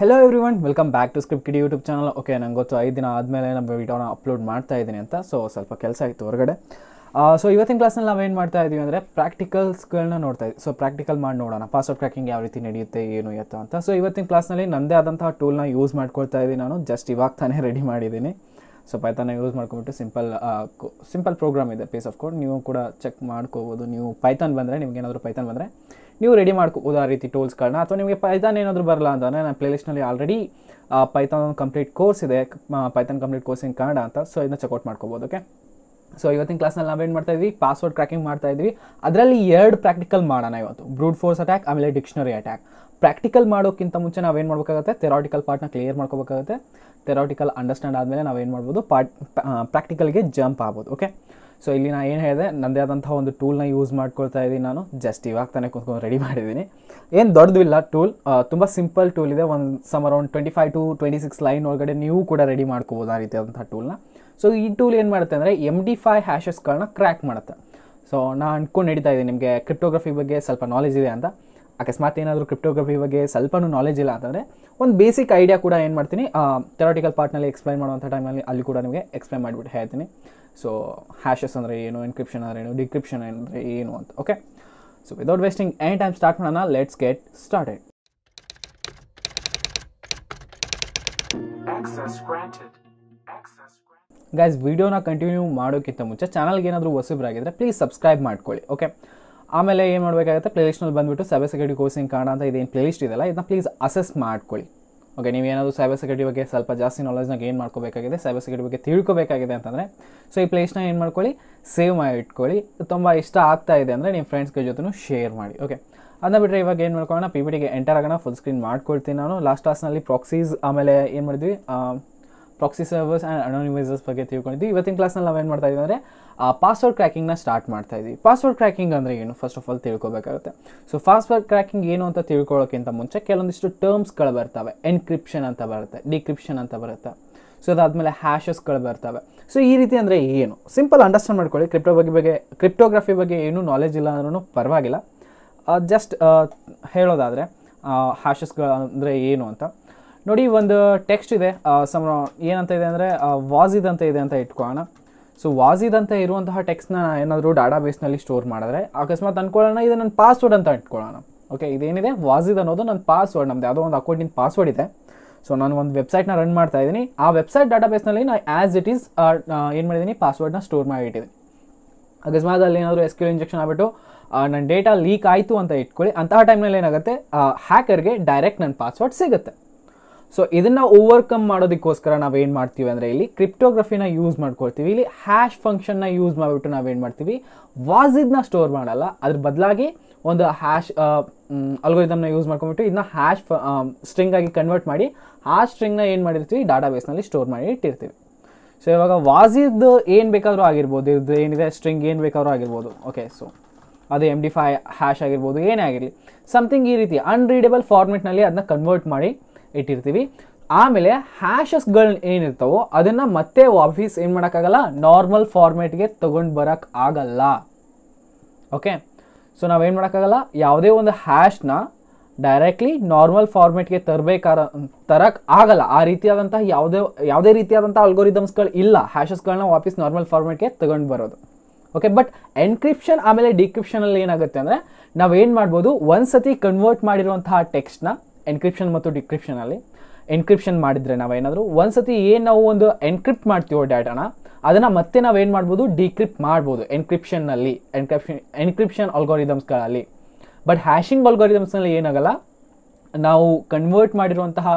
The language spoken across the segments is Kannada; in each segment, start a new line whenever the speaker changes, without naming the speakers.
Hello everyone welcome back to script YouTube channel okay ನಂಗೆ ಗೊತ್ತು ಐದು ದಿನ ಆದಮೇಲೆ ನಮ್ಮ ವೀಡಿಯೋನ ಅಪ್ಲೋಡ್ ಮಾಡ್ತಾ ಇದ್ದೀನಿ ಅಂತ ಸೊ ಸ್ವಲ್ಪ ಕೆಲಸ ಆಯಿತು ಹೊರಗಡೆ ಸೊ ಇವತ್ತಿನ ಕ್ಲಾಸ್ನಲ್ಲಿ ನಾವು ಏನು ಮಾಡ್ತಾ ಇದ್ದೀವಿ ಅಂದರೆ ಪ್ರಾಕ್ಟಿಕಲ್ಸ್ಗಳನ್ನ ನೋಡ್ತಾ ಇದ್ದೀವಿ ಸೊ ಪ್ರಾಕ್ಟಿಕಲ್ ಮಾಡಿ ನೋಡೋಣ ಪಾಸ್ವರ್ಡ್ ಕ್ರ್ಯಾಕಿಂಗ್ ಯಾವ ರೀತಿ ನಡೆಯುತ್ತೆ ಏನು ಎತ್ತ ಅಂತ ಸೊ ಇವತ್ತಿನ ಕ್ಲಾಸ್ನಲ್ಲಿ ನನ್ನದೇ ಆದಂತಹ ಟೂಲ್ನ ಯೂಸ್ ಮಾಡ್ಕೊಳ್ತಾ ಇದ್ದೀನಿ ನಾನು ಜಸ್ಟ್ ಇವಾಗ ತಾನೇ ರೆಡಿ ಮಾಡಿದ್ದೀನಿ ಸೊ ಪೈತಾನ ಯೂಸ್ ಮಾಡ್ಕೊಂಬಿಟ್ಟು ಸಿಂಪಲ್ ಸಿಂಪಲ್ ಪ್ರೋಗ್ರಾಮ್ ಇದೆ ಪೇಸ್ ಆಫ್ ಕೋಡ್ ನೀವು ಕೂಡ ಚೆಕ್ ಮಾಡ್ಕೋಬೋದು ನೀವು ಪೈಥಾನ್ ಬಂದರೆ ಏನಾದರೂ ಪೈಥಾನ್ ಬಂದರೆ ನೀವು ರೆಡಿ ಮಾಡ್ಕೋಬೋದು ಆ ರೀತಿ ಟೂಲ್ಸ್ಗಳನ್ನ ಅಥವಾ ನಿಮಗೆ ಪೈಥಾನ್ ಏನಾದರೂ ಬರಲ್ಲ ಅಂತಂದರೆ ನಾನು ಪ್ಲೇಲಿಸ್ಟ್ನಲ್ಲಿ ಆಲ್ರೆಡಿ ಪೈಥಾನ್ ಒಂದು ಕಂಪ್ಲೀಟ್ ಕೋರ್ಸ್ ಇದೆ Python complete course in Kannada ಅಂತ ಸೊ ಇದನ್ನ ಚೆಕ್ಔಟ್ ಮಾಡ್ಕೋಬೋದು ಓಕೆ ಸೊ ಇವತ್ತಿನ ಕ್ಲಾಸ್ನಲ್ಲಿ ನಾವೇನು ಮಾಡ್ತಾ ಇದ್ವಿ ಪಾಸ್ವರ್ಡ್ ಕ್ರ್ಯಾಕಿಂಗ್ ಮಾಡ್ತಾ ಇದ್ವಿ ಅದರಲ್ಲಿ ಎರಡು ಪ್ರಾಕ್ಟಿಕಲ್ ಮಾಡೋಣ ಇವತ್ತು ಬ್ರೂಡ್ ಫೋರ್ಸ್ ಅಟ್ಯಾಕ್ ಆಮೇಲೆ ಡಿಕ್ಷನರಿ ಅಟ್ಯಾಕ್ ಪ್ರಾಕ್ಟಿಕಲ್ ಮಾಡೋಕ್ಕಿಂತ ಮುಂಚೆ ನಾವೇನು ಮಾಡಬೇಕಾಗುತ್ತೆ ಥೆರಾಟಿಕಲ್ ಪಾರ್ಟ್ನ ಕ್ಲಿಯರ್ ಮಾಡ್ಕೋಬೇಕಾಗುತ್ತೆ ಥೆರಾಟಿಕಲ್ ಅಂಡರ್ಸ್ಟ್ಯಾಂಡ್ ಆದಮೇಲೆ ನಾವೇನು ಮಾಡ್ಬೋದು ಪಾರ್ಟ್ ಪ್ರಾಕ್ಟಿಕಲ್ಗೆ ಜಂಪ್ ಆಗ್ಬೋದು ಓಕೆ ಸೊ ಇಲ್ಲಿ ನಾನು ಏನು ಹೇಳಿದೆ ನನ್ನದೇ ಆದಂಥ ಒಂದು ಟೂಲ್ನ ಯೂಸ್ ಮಾಡ್ಕೊಳ್ತಾ ಇದ್ದೀನಿ ನಾನು ಜಸ್ಟ್ ಇವಾಗ ತಾನೇ ಕೂತ್ಕೊಂಡು ರೆಡಿ ಮಾಡಿದ್ದೀನಿ ಏನು ದೊಡ್ಡದಿಲ್ಲ ಟೂಲ್ ತುಂಬ ಸಿಂಪಲ್ ಟೂಲ್ ಇದೆ ಒಂದು some around twenty five to twenty six line ಒಳಗಡೆ ನೀವು ಕೂಡ ರೆಡಿ ಮಾಡ್ಕೋಬೋದು ಆ ರೀತಿಯಾದಂಥ ಟೂಲ್ನ ಸೊ ಈ ಟೂಲ್ ಏನು ಮಾಡುತ್ತೆ ಅಂದರೆ ಎಮ್ ಡಿ ಫೈ ಹ್ಯಾಶಸ್ಗಳನ್ನ ಕ್ರ್ಯಾಕ್ ಮಾಡುತ್ತೆ ಸೊ ನಾನು ಅಂದ್ಕೊಂಡು ನಡೀತಾ ಇದ್ದೀನಿ ನಿಮಗೆ ಕ್ರಿಪ್ಟೋಗ್ರಫಿ ಬಗ್ಗೆ ಸ್ವಲ್ಪ ನಾಲೆಜ್ ಇದೆ ಅಂತ ಅಕಸ್ಮಾತ್ ಏನಾದರೂ ಕ್ರಿಪ್ಟೋಗ್ರಫಿ ಬಗ್ಗೆ ಸ್ವಲ್ಪನೂ ನಾಲೆಜ್ ಇಲ್ಲ ಅಂತಂದರೆ ಒಂದು ಬೇಸಿಕ್ ಐಡಿಯಾ ಕೂಡ ಏನು ಮಾಡ್ತೀನಿ ಥೆರಾಟಿಕಲ್ ಪಾರ್ಟ್ನಲ್ಲಿ ಎಕ್ಸ್ಪ್ಲೈನ್ ಮಾಡುವಂಥ ಟೈಮಲ್ಲಿ ಅಲ್ಲಿ ಕೂಡ ನಿಮಗೆ ಎಕ್ಸ್ಪ್ಲೈನ್ ಮಾಡಿಬಿಟ್ಟು ಹೇಳ್ತೀನಿ ಸೊ ಹ್ಯಾಶಸ್ ಅಂದರೆ ಏನು ಎನ್ಕ್ರಿಪ್ಷನ್ ಅಂದರೆ ಏನು ಡಿಕ್ರಿಪ್ಷನ್ ಅಂದರೆ ಏನು ಅಂತ okay so without wasting any time start ಮಾಡೋಣ ಲೆಟ್ಸ್ ಗೆಟ್ ಸ್ಟಾರ್ಟೆಡ್ ಗೈಸ್ ವಿಡಿಯೋನ ಕಂಟಿನ್ಯೂ ಮಾಡೋಕ್ಕಿಂತ ಮುಂಚೆ ಚಾನಲ್ಗೆ ಏನಾದರೂ ಹೊಸಬ್ರಾಗಿದ್ರೆ ಪ್ಲೀಸ್ ಸಬ್ಸ್ಕ್ರೈಬ್ ಮಾಡ್ಕೊಳ್ಳಿ ಓಕೆ ಆಮೇಲೆ ಏನು ಮಾಡಬೇಕಾಗುತ್ತೆ ಪ್ಲೇಲಿಸ್ಟ್ನಲ್ಲಿ ಬಂದುಬಿಟ್ಟು ಸೆವೆಸೆಕ್ಯೂರಿಟಿ ಕೋಸಿಂಗ್ ಕಾಣ ಅಂತ ಇದೇನು ಪ್ಲೇಲಿಸ್ಟ್ ಇದೆಲ್ಲ ಇದನ್ನ ಪ್ಲೀಸ್ ಅಸೆಸ್ ಮಾಡ್ಕೊಳ್ಳಿ ಓಕೆ ನೀವೇನಾದರೂ ಸೈಬರ್ ಸೆಕ್ಯೂರಿಟಿ ಬಗ್ಗೆ ಸ್ವಲ್ಪ ಜಾಸ್ತಿ ನಾಲೆಜ್ನ ಗೇನ್ ಮಾಡ್ಕೋಬೇಕಾಗಿದೆ ಸೈಬರ್ ಸೆಕ್ಯೂರಿಟಿ ಬಗ್ಗೆ ತಿಳ್ಕೊಬೇಕಾಗಿದೆ ಅಂತಂದರೆ ಸೊ ಈ ಪ್ಲೇಸ್ನ ಏನು ಮಾಡ್ಕೊಳ್ಳಿ ಸೇವ್ ಮಾಡಿ ಇಟ್ಕೊಳ್ಳಿ ತುಂಬ ಇಷ್ಟ ಆಗ್ತಾ ಇದೆ ಅಂದರೆ ನಿಮ್ಮ ಫ್ರೆಂಡ್ಸ್ಗೆ ಜೊತೆ ಶೇರ್ ಮಾಡಿ ಓಕೆ ಅದನ್ನ ಬಿಟ್ಟರೆ ಇವಾಗ ಏನು ಮಾಡ್ಕೊಳ್ಳೋಣ ಪಿ ಪಿ ಟಿಗೆ ಎಂಟರ್ ಆಗೋಣ ಫುಲ್ ಸ್ಕ್ರೀನ್ ಮಾಡ್ಕೊಳ್ತೀನಿ ನಾನು ಲಾಸ್ಟ್ ಕ್ಲಾಸ್ನಲ್ಲಿ ಪ್ರಾಕ್ಸೀಸ್ ಆಮೇಲೆ ಏನು ಮಾಡಿದ್ವಿ ಪ್ರಾಕ್ಸಿ ಸರ್ವರ್ಸ್ ಆ್ಯಂಡ್ ಅನೋನಿಮೈಸರ್ಸ್ ಬಗ್ಗೆ ತಿಳ್ಕೊಂಡಿದ್ವಿ ಇವತ್ತಿನ ಕ್ಲಾಸ್ನಲ್ಲಿ ಏನು ಮಾಡ್ತಾ ಇದ್ದೀವಿ ಅಂದರೆ ಪಾಸ್ವರ್ಡ್ ಕ್ರ್ಯಾಕಿಂಗ್ನ ಸ್ಟಾರ್ಟ್ ಮಾಡ್ತಾ ಇದ್ವಿ ಪಾಸ್ವರ್ಡ್ ಕ್ರ್ಯಾಕಿಂಗ್ ಅಂದರೆ ಏನು ಫಸ್ಟ್ ಆಫ್ ಆಲ್ ತಿಳ್ಕೊಬೇಕಾಗುತ್ತೆ ಸೊ ಪಾಸ್ವರ್ಡ್ ಕ್ರ್ಯಾಕಿಂಗ್ ಏನು ಅಂತ ತಿಳ್ಕೊಳ್ಳೋಕ್ಕಿಂತ ಮುಂಚೆ ಕೆಲವೊಂದಿಷ್ಟು ಟರ್ಮ್ಸ್ಗಳು ಬರ್ತವೆ ಎನ್ಕ್ರಿಪ್ಷನ್ ಅಂತ ಬರುತ್ತೆ ಡಿಕ್ರಿಪ್ಷನ್ ಅಂತ ಬರುತ್ತೆ ಸೊ ಅದಾದಮೇಲೆ ಹ್ಯಾಶಸ್ಗಳು ಬರ್ತವೆ ಸೊ ಈ ರೀತಿ ಅಂದರೆ ಏನು ಸಿಂಪಲ್ ಅಂಡರ್ಸ್ಟ್ಯಾಂಡ್ ಮಾಡ್ಕೊಳ್ಳಿ ಕ್ರಿಪ್ಟೋ ಬಗ್ಗೆ ಬಗ್ಗೆ ಕ್ರಿಪ್ಟೋಗ್ರಫಿ ಬಗ್ಗೆ ಏನೂ ನಾಲೆಜ್ ಇಲ್ಲ ಅಂದ್ರೂ ಪರವಾಗಿಲ್ಲ ಜಸ್ಟ್ ಹೇಳೋದಾದರೆ ಹ್ಯಾಶಸ್ಗಳು ಅಂದರೆ ಏನು ಅಂತ ನೋಡಿ ಒಂದು ಟೆಕ್ಸ್ಟ್ ಇದೆ ಸಮ ಏನಂತ ಇದೆ ಅಂದರೆ ವಾಜಿದ್ ಅಂತ ಇದೆ ಅಂತ ಇಟ್ಕೊಳ್ಳೋಣ ಸೊ ವಾಜಿದ್ ಅಂತ ಇರುವಂತಹ ಟೆಕ್ಸ್ಟ್ನ ಏನಾದರೂ ಡಾಟಾ ಬೇಸ್ನಲ್ಲಿ ಸ್ಟೋರ್ ಮಾಡಿದ್ರೆ ಅಕಸ್ಮಾತ್ ಅಂದ್ಕೊಳ್ಳೋಣ ಇದು ನನ್ನ ಪಾಸ್ವರ್ಡ್ ಅಂತ ಇಟ್ಕೊಳ್ಳೋಣ ಓಕೆ ಇದೇನಿದೆ ವಾಜಿದ್ ಅನ್ನೋದು ನನ್ನ ಪಾಸ್ವರ್ಡ್ ನಮ್ಮದು ಯಾವುದೋ ಒಂದು ಅಕೌಂಟಿನ ಪಾಸ್ವರ್ಡ್ ಇದೆ ಸೊ ನಾನು ಒಂದು ವೆಬ್ಸೈಟ್ನ ರನ್ ಮಾಡ್ತಾ ಇದ್ದೀನಿ ಆ ವೆಬ್ಸೈಟ್ ಡಾಟಾ ಬೇಸ್ನಲ್ಲಿ ನಾನು ಆ್ಯಸ್ ಇಟ್ ಈಸ್ ಏನು ಮಾಡಿದ್ದೀನಿ ಪಾಸ್ವರ್ಡ್ನ ಸ್ಟೋರ್ ಮಾಡಿಟ್ಟಿದ್ದೀನಿ ಅಕಸ್ಮಾತ್ ಅಲ್ಲಿ ಏನಾದರೂ ಎಸ್ ಕ್ಯೂ ಇಂಜೆಕ್ಷನ್ ಆಗಿಬಿಟ್ಟು ನನ್ನ ಡೇಟಾ ಲೀಕ್ ಆಯಿತು ಅಂತ ಇಟ್ಕೊಳ್ಳಿ ಅಂತಹ ಟೈಮ್ನಲ್ಲಿ ಏನಾಗುತ್ತೆ ಹ್ಯಾಕರ್ಗೆ ಡೈರೆಕ್ಟ್ ನನ್ನ ಪಾಸ್ವರ್ಡ್ ಸಿಗುತ್ತೆ ಸೊ ಇದನ್ನು ಓವರ್ಕಮ್ ಮಾಡೋದಕ್ಕೋಸ್ಕರ ನಾವೇನು ಮಾಡ್ತೀವಿ ಅಂದರೆ ಇಲ್ಲಿ ಕ್ರಿಪ್ಟೋಗ್ರಫಿನ ಯೂಸ್ ಮಾಡ್ಕೊಳ್ತೀವಿ ಇಲ್ಲಿ ಹ್ಯಾಶ್ ಫಂಕ್ಷನ್ನ ಯೂಸ್ ಮಾಡಿಬಿಟ್ಟು ನಾವೇನು ಮಾಡ್ತೀವಿ ವಾಝಿದ್ನ ಸ್ಟೋರ್ ಮಾಡಲ್ಲ ಅದ್ರ ಬದಲಾಗಿ ಒಂದು ಹ್ಯಾಶ್ ಅಲ್ಗೋರಿದಮ್ನ ಯೂಸ್ ಮಾಡ್ಕೊಂಬಿಟ್ಟು ಇದನ್ನ ಹ್ಯಾಶ್ ಸ್ಟ್ರಿಂಗ್ ಆಗಿ ಕನ್ವರ್ಟ್ ಮಾಡಿ ಆ ಸ್ಟ್ರಿಂಗ್ನ ಏನು ಮಾಡಿರ್ತೀವಿ ಡಾಟಾಬೇಸ್ನಲ್ಲಿ ಸ್ಟೋರ್ ಮಾಡಿ ಇಟ್ಟಿರ್ತೀವಿ ಸೊ ಇವಾಗ ವಾಜಿದ್ ಏನು ಬೇಕಾದರೂ ಆಗಿರ್ಬೋದು ಇದು ಏನಿದೆ ಸ್ಟ್ರಿಂಗ್ ಏನು ಬೇಕಾದರೂ ಆಗಿರ್ಬೋದು ಓಕೆ ಸೊ ಅದು ಎಮ್ ಡಿ ಫೈ ಹ್ಯಾಶ್ ಆಗಿರ್ಬೋದು ಏನೇ ಆಗಿರಲಿ ಸಮಥಿಂಗ್ ಈ ರೀತಿ ಅನ್ರೀಡೇಬಲ್ ಫಾರ್ಮೆಟ್ನಲ್ಲಿ ಅದನ್ನ ಕನ್ವರ್ಟ್ ಮಾಡಿ ಇಟ್ಟಿರ್ತೀವಿ ಆಮೇಲೆ ಹ್ಯಾಶಸ್ಗಳು ಏನಿರ್ತಾವೋ ಅದನ್ನು ಮತ್ತೆ ವಾಪೀಸ್ ಏನು ಮಾಡೋಕ್ಕಾಗಲ್ಲ ನಾರ್ಮಲ್ ಫಾರ್ಮೇಟ್ಗೆ ತೊಗೊಂಡು ಬರೋಕ್ಕೆ ಆಗಲ್ಲ ಓಕೆ ಸೊ ನಾವೇನು ಮಾಡೋಕ್ಕಾಗಲ್ಲ ಯಾವುದೇ ಒಂದು ಹ್ಯಾಶ್ನ ಡೈರೆಕ್ಟ್ಲಿ ನಾರ್ಮಲ್ ಫಾರ್ಮೇಟ್ಗೆ ತರಬೇಕಾರ ತರಕ್ಕೆ ಆಗಲ್ಲ ಆ ರೀತಿಯಾದಂತಹ ಯಾವುದೇ ಯಾವುದೇ ರೀತಿಯಾದಂಥ ಅಲ್ಗೋರಿದಮ್ಸ್ಗಳು ಇಲ್ಲ ಹ್ಯಾಶಸ್ಗಳನ್ನ ವಾಪಸ್ ನಾರ್ಮಲ್ ಫಾರ್ಮೇಟ್ಗೆ ತಗೊಂಡು ಬರೋದು ಓಕೆ ಬಟ್ ಎನ್ಕ್ರಿಪ್ಷನ್ ಆಮೇಲೆ ಡಿಕ್ರಿಪ್ಷನಲ್ಲಿ ಏನಾಗುತ್ತೆ ಅಂದರೆ ಏನು ಮಾಡ್ಬೋದು ಒಂದು ಸತಿ ಕನ್ವರ್ಟ್ ಮಾಡಿರುವಂತಹ ಟೆಕ್ಸ್ಟ್ನ ಎನ್ಕ್ರಿಪ್ಷನ್ ಮತ್ತು ಡಿಕ್ರಿಪ್ಷನಲ್ಲಿ ಎನ್ಕ್ರಿಪ್ಷನ್ ಮಾಡಿದರೆ ನಾವೇನಾದರೂ ಒಂದು ಸತಿ ಏನು ನಾವು ಒಂದು ಎನ್ಕ್ರಿಪ್ಟ್ ಮಾಡ್ತೀವೋ ಡಾಟಾನ ಅದನ್ನು ಮತ್ತೆ ನಾವೇನು ಮಾಡ್ಬೋದು ಡಿಕ್ರಿಪ್ಟ್ ಮಾಡ್ಬೋದು ಎನ್ಕ್ರಿಪ್ಷನ್ನಲ್ಲಿ ಎನ್ಕ್ರಿಪ್ಷನ್ ಎನ್ಕ್ರಿಪ್ಷನ್ ಆಲ್ಗೋರಿದಮ್ಸ್ಗಳಲ್ಲಿ ಬಟ್ ಹ್ಯಾಶಿಂಗ್ ಆಲ್ಗೋರಿದಮ್ಸ್ನಲ್ಲಿ ಏನಾಗಲ್ಲ ನಾವು ಕನ್ವರ್ಟ್ ಮಾಡಿರುವಂತಹ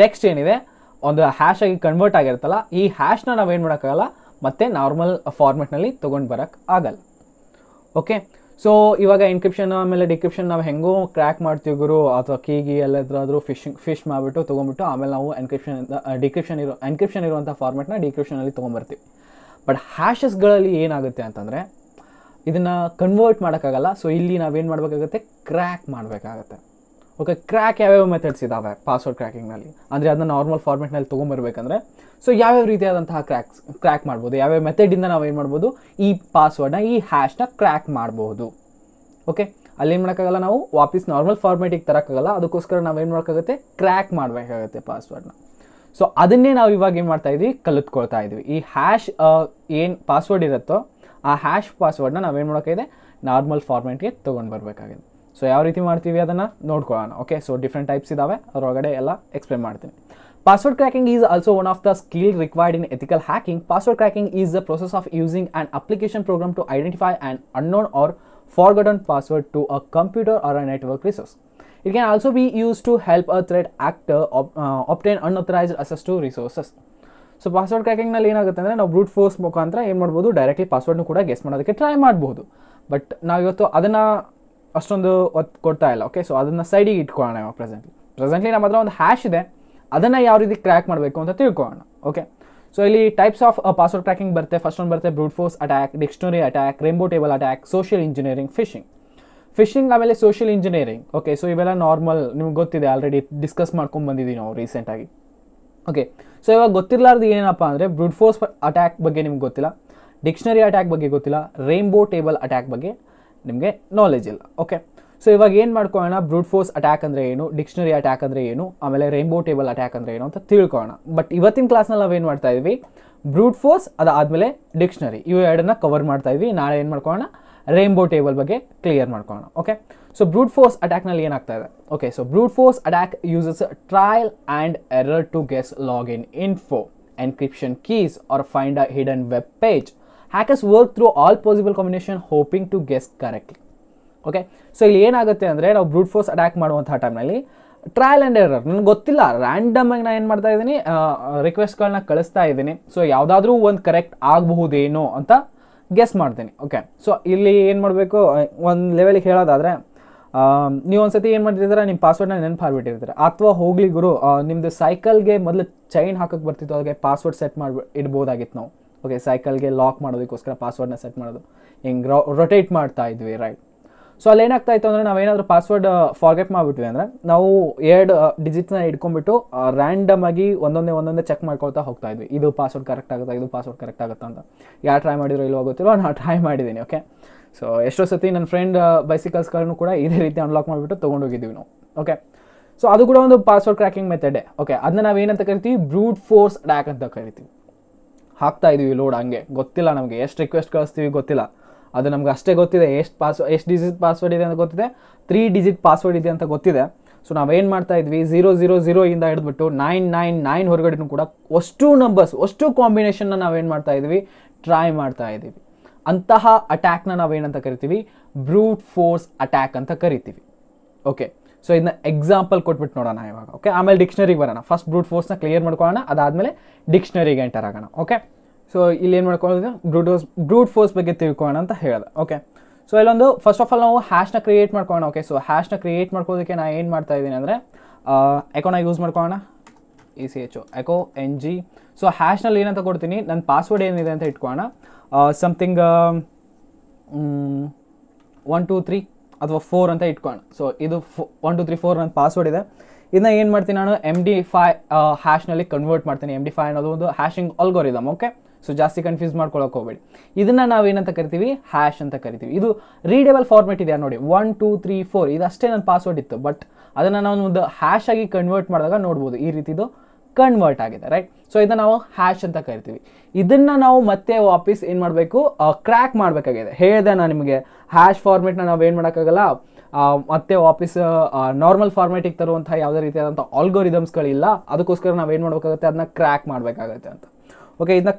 ಟೆಕ್ಸ್ಟ್ ಏನಿದೆ ಒಂದು ಹ್ಯಾಶ್ ಆಗಿ ಕನ್ವರ್ಟ್ ಆಗಿರುತ್ತಲ್ಲ ಈ ಹ್ಯಾಶ್ನ ನಾವೇನು ಮಾಡೋಕ್ಕಾಗಲ್ಲ ಮತ್ತೆ ನಾರ್ಮಲ್ ಫಾರ್ಮೆಟ್ನಲ್ಲಿ ತೊಗೊಂಡು ಬರೋಕ್ಕಾಗಲ್ಲ ಆಗಲ್ಲ ಓಕೆ ಸೊ ಇವಾಗ ಎನ್ಕ್ರಿಪ್ಷನ್ ಆಮೇಲೆ ಡಿಕ್ರಿಪ್ಷನ್ ನಾವು ಹೆಂಗೋ ಕ್ರ್ಯಾಕ್ ಮಾಡ್ತೀವಿ ಗುರು ಅಥವಾ ಕೀಗಿ ಎಲ್ಲದ್ರಾದ್ರೂ ಫಿಶಿಂಗ್ ಫಿಶ್ ಮಾಡಿಬಿಟ್ಟು ತೊಗೊಂಬಿಟ್ಟು ಆಮೇಲೆ ನಾವು ಎನ್ಕ್ರಿಪ್ಷನ್ ಡಿಕ್ರಿಪ್ಷನ್ ಇರೋ ಎನ್ಕ್ರಿಪ್ಷನ್ ಇರುವಂಥ ಫಾರ್ಮೆಟ್ನ ಡಿಕ್ರಿಪ್ಷನಲ್ಲಿ ತೊಗೊಂಬರ್ತೀವಿ ಬಟ್ ಹ್ಯಾಶಸ್ಗಳಲ್ಲಿ ಏನಾಗುತ್ತೆ ಅಂತಂದರೆ ಇದನ್ನು ಕನ್ವರ್ಟ್ ಮಾಡೋಕ್ಕಾಗಲ್ಲ ಸೊ ಇಲ್ಲಿ ನಾವೇನು ಮಾಡಬೇಕಾಗುತ್ತೆ ಕ್ರ್ಯಾಕ್ ಮಾಡಬೇಕಾಗತ್ತೆ ಓಕೆ ಕ್ರ್ಯಾಕ್ ಯಾವ್ಯಾವ ಮೆಥಡ್ಸ್ ಇದ್ದಾವೆ ಪಾಸ್ವರ್ಡ್ ಕ್ರ್ಯಾಕಿಂಗ್ನಲ್ಲಿ ಅಂದರೆ ಅದನ್ನ ನಾರ್ಮಲ್ ಫಾರ್ಮೆಟ್ನಲ್ಲಿ ತೊಗೊಂಬರ್ಬೇಕಂದ್ರೆ ಸೊ ಯಾವ್ಯಾವ ರೀತಿಯಾದಂತಹ ಕ್ರ್ಯಾಕ್ಸ್ ಕ್ರ್ಯಾಕ್ ಮಾಡ್ಬೋದು ಯಾವ್ಯಾವ ಮೆಥಡಿಂದ ನಾವು ಏನು ಮಾಡ್ಬೋದು ಈ ಪಾಸ್ವರ್ಡ್ನ ಈ ಹ್ಯಾಶ್ನ ಕ್ರ್ಯಾಕ್ ಮಾಡ್ಬೋದು ಓಕೆ ಅಲ್ಲಿ ಏನು ಮಾಡೋಕ್ಕಾಗಲ್ಲ ನಾವು ವಾಪಸ್ ನಾರ್ಮಲ್ ಫಾರ್ಮೆಟಿಗೆ ತರೋಕ್ಕಾಗಲ್ಲ ಅದಕ್ಕೋಸ್ಕರ ನಾವು ಏನು ಮಾಡೋಕ್ಕಾಗುತ್ತೆ ಕ್ರ್ಯಾಕ್ ಮಾಡಬೇಕಾಗುತ್ತೆ ಪಾಸ್ವರ್ಡ್ನ ಸೊ ಅದನ್ನೇ ನಾವು ಇವಾಗ ಏನು ಮಾಡ್ತಾ ಇದ್ವಿ ಕಲಿತ್ಕೊಳ್ತಾ ಇದ್ವಿ ಈ ಹ್ಯಾಶ್ ಏನು ಪಾಸ್ವರ್ಡ್ ಇರುತ್ತೋ ಆ ಹ್ಯಾಶ್ ಪಾಸ್ವರ್ಡ್ನ ನಾವೇನು ಮಾಡೋಕ್ಕಾಗಿದೆ ನಾರ್ಮಲ್ ಫಾರ್ಮೆಟ್ಗೆ ತೊಗೊಂಡು ಬರಬೇಕಾಗಿದೆ ಸೊ ಯಾವ ರೀತಿ ಮಾಡ್ತೀವಿ ಅದನ್ನು ನೋಡ್ಕೊಳ್ಳೋಣ ಓಕೆ ಸೊ ಡಿಫ್ರೆಂಟ್ ಟೈಪ್ಸ್ ಇದ್ದಾವೆ ಅದರೊಳಗಡೆ ಎಲ್ಲ ಎಕ್ಸ್ಪ್ಲೇನ್ ಮಾಡ್ತೀನಿ password cracking is also one of the skill required in ethical hacking password cracking is the process of using and application program to identify and unknown or forgotten password to a computer or a network resource it can also be use to help a threat actor ob, uh, access to resources so password ಕ್ರ್ಯಾಕಿಂಗ್ನಲ್ಲಿ ಏನಾಗುತ್ತೆ ಅಂದರೆ ನಾವು ಬ್ರೂಟ್ ಫೋರ್ಸ್ ಮುಖಾಂತರ ಏನು ಮಾಡ್ಬೋದು ಡೈರೆಕ್ಟ್ಲಿ ಪಾಸ್ವರ್ಡ್ನು ಕೂಡ ಗೆಸ್ ಮಾಡೋದಕ್ಕೆ ಟ್ರೈ ಮಾಡ್ಬೋದು ಬಟ್ ನಾವು ಇವತ್ತು ಅದನ್ನು ಅಷ್ಟೊಂದು ಒತ್ತು ಕೊಡ್ತಾ ಇಲ್ಲ ಓಕೆ ಸೊ ಅದನ್ನು ಸೈಡಿಗೆ ಇಟ್ಕೊಳ್ಳೋಣ ಇವಾಗ ಪ್ರೆಸೆಂಟ್ಲಿ ಪ್ರೆಸೆಂಟ್ಲಿ ನಮ್ಮ ಹತ್ರ ಒಂದು ಹ್ಯಾಶ್ ಇದೆ ಅದನ್ನು ಯಾವ ರೀತಿ ಕ್ರ್ಯಾಕ್ ಮಾಡಬೇಕು ಅಂತ ತಿಳ್ಕೊಳ್ಳೋಣ ಓಕೆ ಸೊ ಇಲ್ಲಿ ಟೈಪ್ಸ್ ಆಫ್ ಪಾಸ್ವರ್ಡ್ ಟ್ರ್ಯಾಕಿಂಗ್ ಬರುತ್ತೆ ಫಸ್ಟ್ ಒಂದು ಬರುತ್ತೆ brute force attack dictionary attack rainbow table attack social engineering phishing phishing ಆಮೇಲೆ ಸೋಷಿಯಲ್ ಇಂಜಿನಿಯರಿಂಗ್ ಓಕೆ ಸೊ ಇವೆಲ್ಲ ನಾರ್ಮಲ್ ನಿಮ್ಗೆ ಗೊತ್ತಿದೆ ಆಲ್ರೆಡಿ ಡಿಸ್ಕಸ್ ಮಾಡ್ಕೊಂಡು ಬಂದಿದ್ದೀವಿ ನಾವು ರೀಸೆಂಟಾಗಿ ಓಕೆ ಸೊ ಇವಾಗ ಗೊತ್ತಿರಲಾರ್ದು ಏನಪ್ಪ ಅಂದರೆ ಬ್ರೂಟ್ ಫೋರ್ಸ್ ಅಟ್ಯಾಕ್ ಬಗ್ಗೆ ನಿಮ್ಗೆ ಗೊತ್ತಿಲ್ಲ ಡಿಕ್ಷನರಿ ಅಟ್ಯಾಕ್ ಬಗ್ಗೆ ಗೊತ್ತಿಲ್ಲ ರೇಂಬೋ ಟೇಬಲ್ ಅಟ್ಯಾಕ್ ಬಗ್ಗೆ ನಿಮಗೆ ನಾಲೆಜ್ ಇಲ್ಲ ಓಕೆ ಸೊ ಇವಾಗ ಏನು ಮಾಡ್ಕೊಳ್ಳೋಣ ಬ್ರೂಟ್ ಫೋರ್ಸ್ ಅಟ್ಯಾಕ್ ಅಂದರೆ ಏನು ಡಿಕ್ಷನರಿ ಅಟ್ಯಾಕ್ ಅಂದರೆ ಏನು ಆಮೇಲೆ ರೈನ್ಬೋ ಟೇಬಲ್ ಅಟ್ಯಾಕ್ ಅಂದರೆ ಏನು ಅಂತ ತಿಳ್ಕೊಳ್ಳೋಣ ಬಟ್ ಇವತ್ತಿನ ಕ್ಲಾಸ್ನಲ್ಲಿ ಏನು ಮಾಡ್ತಾ ಇದ್ವಿ ಬ್ರೂಟ್ ಫೋರ್ಸ್ ಅದಾದಮೇಲೆ ಡಿಕ್ಷನರಿ ಇವು ಎರಡನ್ನ ಕವರ್ ಮಾಡ್ತಾ ಇದ್ವಿ ನಾಳೆ ಏನು ಮಾಡ್ಕೊಳ್ಳೋಣ ರೈನ್ಬೋ ಟೇಬಲ್ ಬಗ್ಗೆ ಕ್ಲಿಯರ್ ಮಾಡ್ಕೊಳ್ಳೋಣ ಓಕೆ ಸೊ ಬ್ರೂಟ್ ಫೋರ್ಸ್ ಅಟ್ಯಾಕ್ನಲ್ಲಿ ಏನಾಗ್ತಾ ಇದೆ okay so brute force attack uses trial and error to guess login in info encryption keys or find a hidden web page hackers work through all possible combination hoping to guess correctly okay so ಇಲ್ಲಿ ಏನಾಗುತ್ತೆ ಅಂದರೆ ನಾವು ಬ್ರೂಟ್ ಫೋರ್ಸ್ ಅಟ್ಯಾಕ್ ಮಾಡುವಂಥ ಟೈಮ್ನಲ್ಲಿ ಟ್ರಯಲ್ ಆ್ಯಂಡ್ ಎರರ್ ನನಗೆ ಗೊತ್ತಿಲ್ಲ ರ್ಯಾಂಡಮ್ ಆಗಿ ನಾನು ಏನು ಮಾಡ್ತಾ ಇದ್ದೀನಿ ರಿಕ್ವೆಸ್ಟ್ಗಳನ್ನ ಕಳಿಸ್ತಾ ಇದ್ದೀನಿ ಸೊ ಯಾವುದಾದ್ರೂ ಒಂದು ಕರೆಕ್ಟ್ ಆಗಬಹುದೇನೋ ಅಂತ ಗೆಸ್ ಮಾಡ್ತೀನಿ ಓಕೆ ಸೊ ಇಲ್ಲಿ ಏನು ಮಾಡಬೇಕು ಒಂದು ಲೆವೆಲಿಗೆ ಹೇಳೋದಾದರೆ ನೀವು ಒಂದು ಸತಿ ಏನು ಮಾಡ್ತಿದ್ದೀರಾ ನಿಮ್ಮ ಪಾಸ್ವರ್ಡ್ನ ನೆನಪು ಹಾರ್ಬಿಟ್ಟಿರ್ತೀರ ಅಥವಾ ಹೋಗ್ಲಿ ಗುರು ನಿಮ್ಮದು ಸೈಕಲ್ಗೆ ಮೊದಲು ಚೈನ್ ಹಾಕಕ್ಕೆ ಬರ್ತಿತ್ತು ಅದಕ್ಕೆ ಪಾಸ್ವರ್ಡ್ ಸೆಟ್ ಮಾಡಿ ಇಡ್ಬೋದಾಗಿತ್ತು ನಾವು ಓಕೆ ಸೈಕಲ್ಗೆ ಲಾಕ್ ಮಾಡೋದಕ್ಕೋಸ್ಕರ ಪಾಸ್ವರ್ಡ್ನ ಸೆಟ್ ಮಾಡೋದು ಹಿಂಗೆ ರೊಟೇಟ್ ಮಾಡ್ತಾ ಇದ್ವಿ ರೈಟ್ ಸೊ ಅಲ್ಲಿ ಏನಾಗ್ತಾ ಇತ್ತು ಅಂದರೆ ನಾವೇನಾದರೂ ಪಾಸ್ವರ್ಡ್ ಫಾರ್ಗೆಟ್ ಮಾಡಿಬಿಟ್ವಿ ಅಂದರೆ ನಾವು ಎರಡು ಡಿಜಿಟ್ನ ಇಟ್ಕೊಂಡ್ಬಿಟ್ಟು ರ್ಯಾಂಡಮ್ ಆಗಿ ಒಂದೊಂದೇ ಒಂದೊಂದೇ ಚೆಕ್ ಮಾಡ್ಕೊಳ್ತಾ ಹೋಗ್ತಾ ಇದ್ವಿ ಇದು ಪಾಸ್ವರ್ಡ್ ಕರೆಕ್ಟ್ ಆಗುತ್ತಾ ಇದು ಪಾಸ್ವರ್ಡ್ ಕರೆಕ್ಟ್ ಆಗುತ್ತೆ ಅಂತ ಯಾರು ಟ್ರೈ ಮಾಡಿದ್ರು ಇಲ್ಲಿ ಗೊತ್ತಿಲ್ವೋ ನಾನು ಟ್ರೈ ಮಾಡಿದ್ದೀನಿ ಓಕೆ ಸೊ ಎಷ್ಟೋ ಸತಿ ನನ್ನ ಫ್ರೆಂಡ್ ಬೈಸಿಕಲ್ಸ್ಗಳನ್ನು ಕೂಡ ಇದೇ ರೀತಿ ಅನ್ಲಾಕ್ ಮಾಡಿಬಿಟ್ಟು ತೊಗೊಂಡೋಗಿದ್ವಿ ನಾವು ಓಕೆ ಸೊ ಅದು ಕೂಡ ಒಂದು ಪಾಸ್ವರ್ಡ್ ಕ್ರ್ಯಾಕಿಂಗ್ ಮೆಥಡೇ ಓಕೆ ಅದನ್ನ ನಾವು ಏನಂತ ಕರಿತೀವಿ ಬ್ರೂಟ್ ಫೋರ್ಸ್ ಡ್ಯಾಕ್ ಅಂತ ಕರಿತೀವಿ ಹಾಕ್ತಾ ಇದ್ದೀವಿ ಲೋಡ್ ಹಂಗೆ ಗೊತ್ತಿಲ್ಲ ನಮಗೆ ಎಷ್ಟು ರಿಕ್ವೆಸ್ಟ್ ಕಳಿಸ್ತೀವಿ ಗೊತ್ತಿಲ್ಲ ಅದು ನಮ್ಗೆ ಅಷ್ಟೇ ಗೊತ್ತಿದೆ ಎಷ್ಟು ಪಾಸ್ ಎಷ್ಟು ಡಿಜಿಟ್ ಪಾಸ್ವರ್ಡ್ ಇದೆ ಅಂತ ಗೊತ್ತಿದೆ ತ್ರೀ ಡಿಜಿಟ್ ಪಾಸ್ವರ್ಡ್ ಇದೆ ಅಂತ ಗೊತ್ತಿದೆ ಸೊ ನಾವೇನು ಮಾಡ್ತಾ ಇದ್ವಿ ಝೀರೋ ಜೀರೋ ಝೀರೋ ಇಂದ ಹಿಡಿದ್ಬಿಟ್ಟು ನೈನ್ ನೈನ್ ನೈನ್ ಹೊರಗಡೆನೂ ಕೂಡ ಅಷ್ಟು ನಂಬರ್ಸ್ ಅಷ್ಟು ಕಾಂಬಿನೇಷನ್ನ ನಾವೇನು ಮಾಡ್ತಾ ಇದ್ವಿ ಟ್ರೈ ಮಾಡ್ತಾ ಇದ್ದೀವಿ ಅಂತಹ ಅಟ್ಯಾಕ್ನ ನಾವೇನಂತ ಕರಿತೀವಿ ಬ್ರೂಟ್ ಫೋರ್ಸ್ ಅಟ್ಯಾಕ್ ಅಂತ ಕರಿತೀವಿ ಓಕೆ ಸೊ ಇದನ್ನ ಎಕ್ಸಾಂಪಲ್ ಕೊಟ್ಬಿಟ್ಟು ನೋಡೋಣ ಇವಾಗ ಓಕೆ ಆಮೇಲೆ ಡಿಕ್ಷನರಿಗೆ ಬರೋಣ ಫಸ್ಟ್ ಬ್ರೂಟ್ ಫೋರ್ಸ್ನ ಕ್ಲಿಯರ್ ಮಾಡ್ಕೊಳ್ಳೋಣ ಅದಾದಮೇಲೆ ಡಿಕ್ಷನರಿಗೆ ಎಂಟರ್ ಆಗೋಣ ಓಕೆ ಸೊ ಇಲ್ಲಿ ಏನು ಮಾಡ್ಕೊಳ್ಳೋದು ಬ್ರೂಟ್ ಫೋರ್ಸ್ ಬ್ರೂಟ್ ಫೋರ್ಸ್ ಬಗ್ಗೆ ತಿಳ್ಕೊಳ್ಳೋಣ ಅಂತ ಹೇಳಿದೆ ಓಕೆ ಸೊ ಇಲ್ಲೊಂದು ಫಸ್ಟ್ ಆಫ್ ಆಲ್ ನಾವು ಹ್ಯಾಶ್ನ ಕ್ರಿಯೇಟ್ ಮಾಡ್ಕೊಳ್ಳೋಣ ಓಕೆ ಸೊ ಹ್ಯಾಶ್ನ ಕ್ರಿಯೇಟ್ ಮಾಡ್ಕೋದಕ್ಕೆ ನಾನು ಏನು ಮಾಡ್ತಾ ಇದ್ದೀನಿ ಅಂದರೆ ಎಕೋನ ಯೂಸ್ ಮಾಡ್ಕೊಳ್ಳೋಣ E C H echo N G so ಹ್ಯಾಶ್ನಲ್ಲಿ ಏನಂತ ಕೊಡ್ತೀನಿ ನನ್ನ ಪಾಸ್ವರ್ಡ್ ಏನಿದೆ ಅಂತ ಇಟ್ಕೊಳ್ಳೋಣ ಸಮಥಿಂಗ್ ಒನ್ ಟೂ ತ್ರೀ ಅಥವಾ ಫೋರ್ ಅಂತ ಇಟ್ಕೊಂಡು ಸೊ ಇದು ಒನ್ ಟು ತ್ರೀ ಫೋರ್ ನನ್ನ ಪಾಸ್ವರ್ಡ್ ಇದೆ ಇದನ್ನ ಏನು ಮಾಡ್ತೀನಿ ನಾನು ಎಮ್ ಡಿ ಫೈ ಹ್ಯಾಶ್ನಲ್ಲಿ ಕನ್ವರ್ಟ್ ಮಾಡ್ತೀನಿ ಎಮ್ ಡಿ ಫೈ ಅನ್ನೋದು ಒಂದು ಹ್ಯಾಶಿಂಗ್ ಆಲ್ಗೋರಿದಮ್ ಓಕೆ ಸೊ ಜಾಸ್ತಿ ಕನ್ಫ್ಯೂಸ್ ಮಾಡ್ಕೊಳಕ್ಕೆ ಹೋಗಬೇಡಿ ಇದನ್ನು ನಾವು ಏನಂತ ಕರಿತೀವಿ ಹ್ಯಾಶ್ ಅಂತ ಕರಿತೀವಿ ಇದು ರೀಡೇಬಲ್ ಫಾರ್ಮೆಟ್ ಇದೆ ನೋಡಿ ಒನ್ ಟೂ ತ್ರೀ ಫೋರ್ ಇದಷ್ಟೇ ನನ್ನ ಪಾಸ್ವರ್ಡ್ ಇತ್ತು ಬಟ್ ಅದನ್ನು ನಾನು ಒಂದು ಹ್ಯಾಶ್ ಆಗಿ ಕನ್ವರ್ಟ್ ಮಾಡಿದಾಗ ನೋಡ್ಬೋದು ಈ ರೀತಿದು ಕನ್ವರ್ಟ್ ಆಗಿದೆ ರೈಟ್ ಸೊ ಇದನ್ನ ನಾವು ಹ್ಯಾಶ್ ಅಂತ ಕರಿತೀವಿ ಇದನ್ನ ನಾವು ಮತ್ತೆ ವಾಪಸ್ ಏನು ಮಾಡಬೇಕು ಕ್ರ್ಯಾಕ್ ಮಾಡಬೇಕಾಗಿದೆ ಹೇಳಿದೆ ನಾನು ನಿಮಗೆ ಹ್ಯಾಶ್ ಫಾರ್ಮೇಟ್ನ ನಾವು ಏನು ಮಾಡೋಕ್ಕಾಗಲ್ಲ ಮತ್ತೆ ವಾಪಸ್ ನಾರ್ಮಲ್ ಫಾರ್ಮೇಟಿಗೆ ತರುವಂತಹ ಯಾವುದೇ ರೀತಿಯಾದಂಥ ಆಲ್ಗೋರಿದಮ್ಸ್ಗಳಿಲ್ಲ ಅದಕ್ಕೋಸ್ಕರ ನಾವು ಏನು ಮಾಡಬೇಕಾಗುತ್ತೆ ಅದನ್ನ ಕ್ರ್ಯಾಕ್ ಮಾಡಬೇಕಾಗುತ್ತೆ ಅಂತ ಓಕೆ ಇದನ್ನ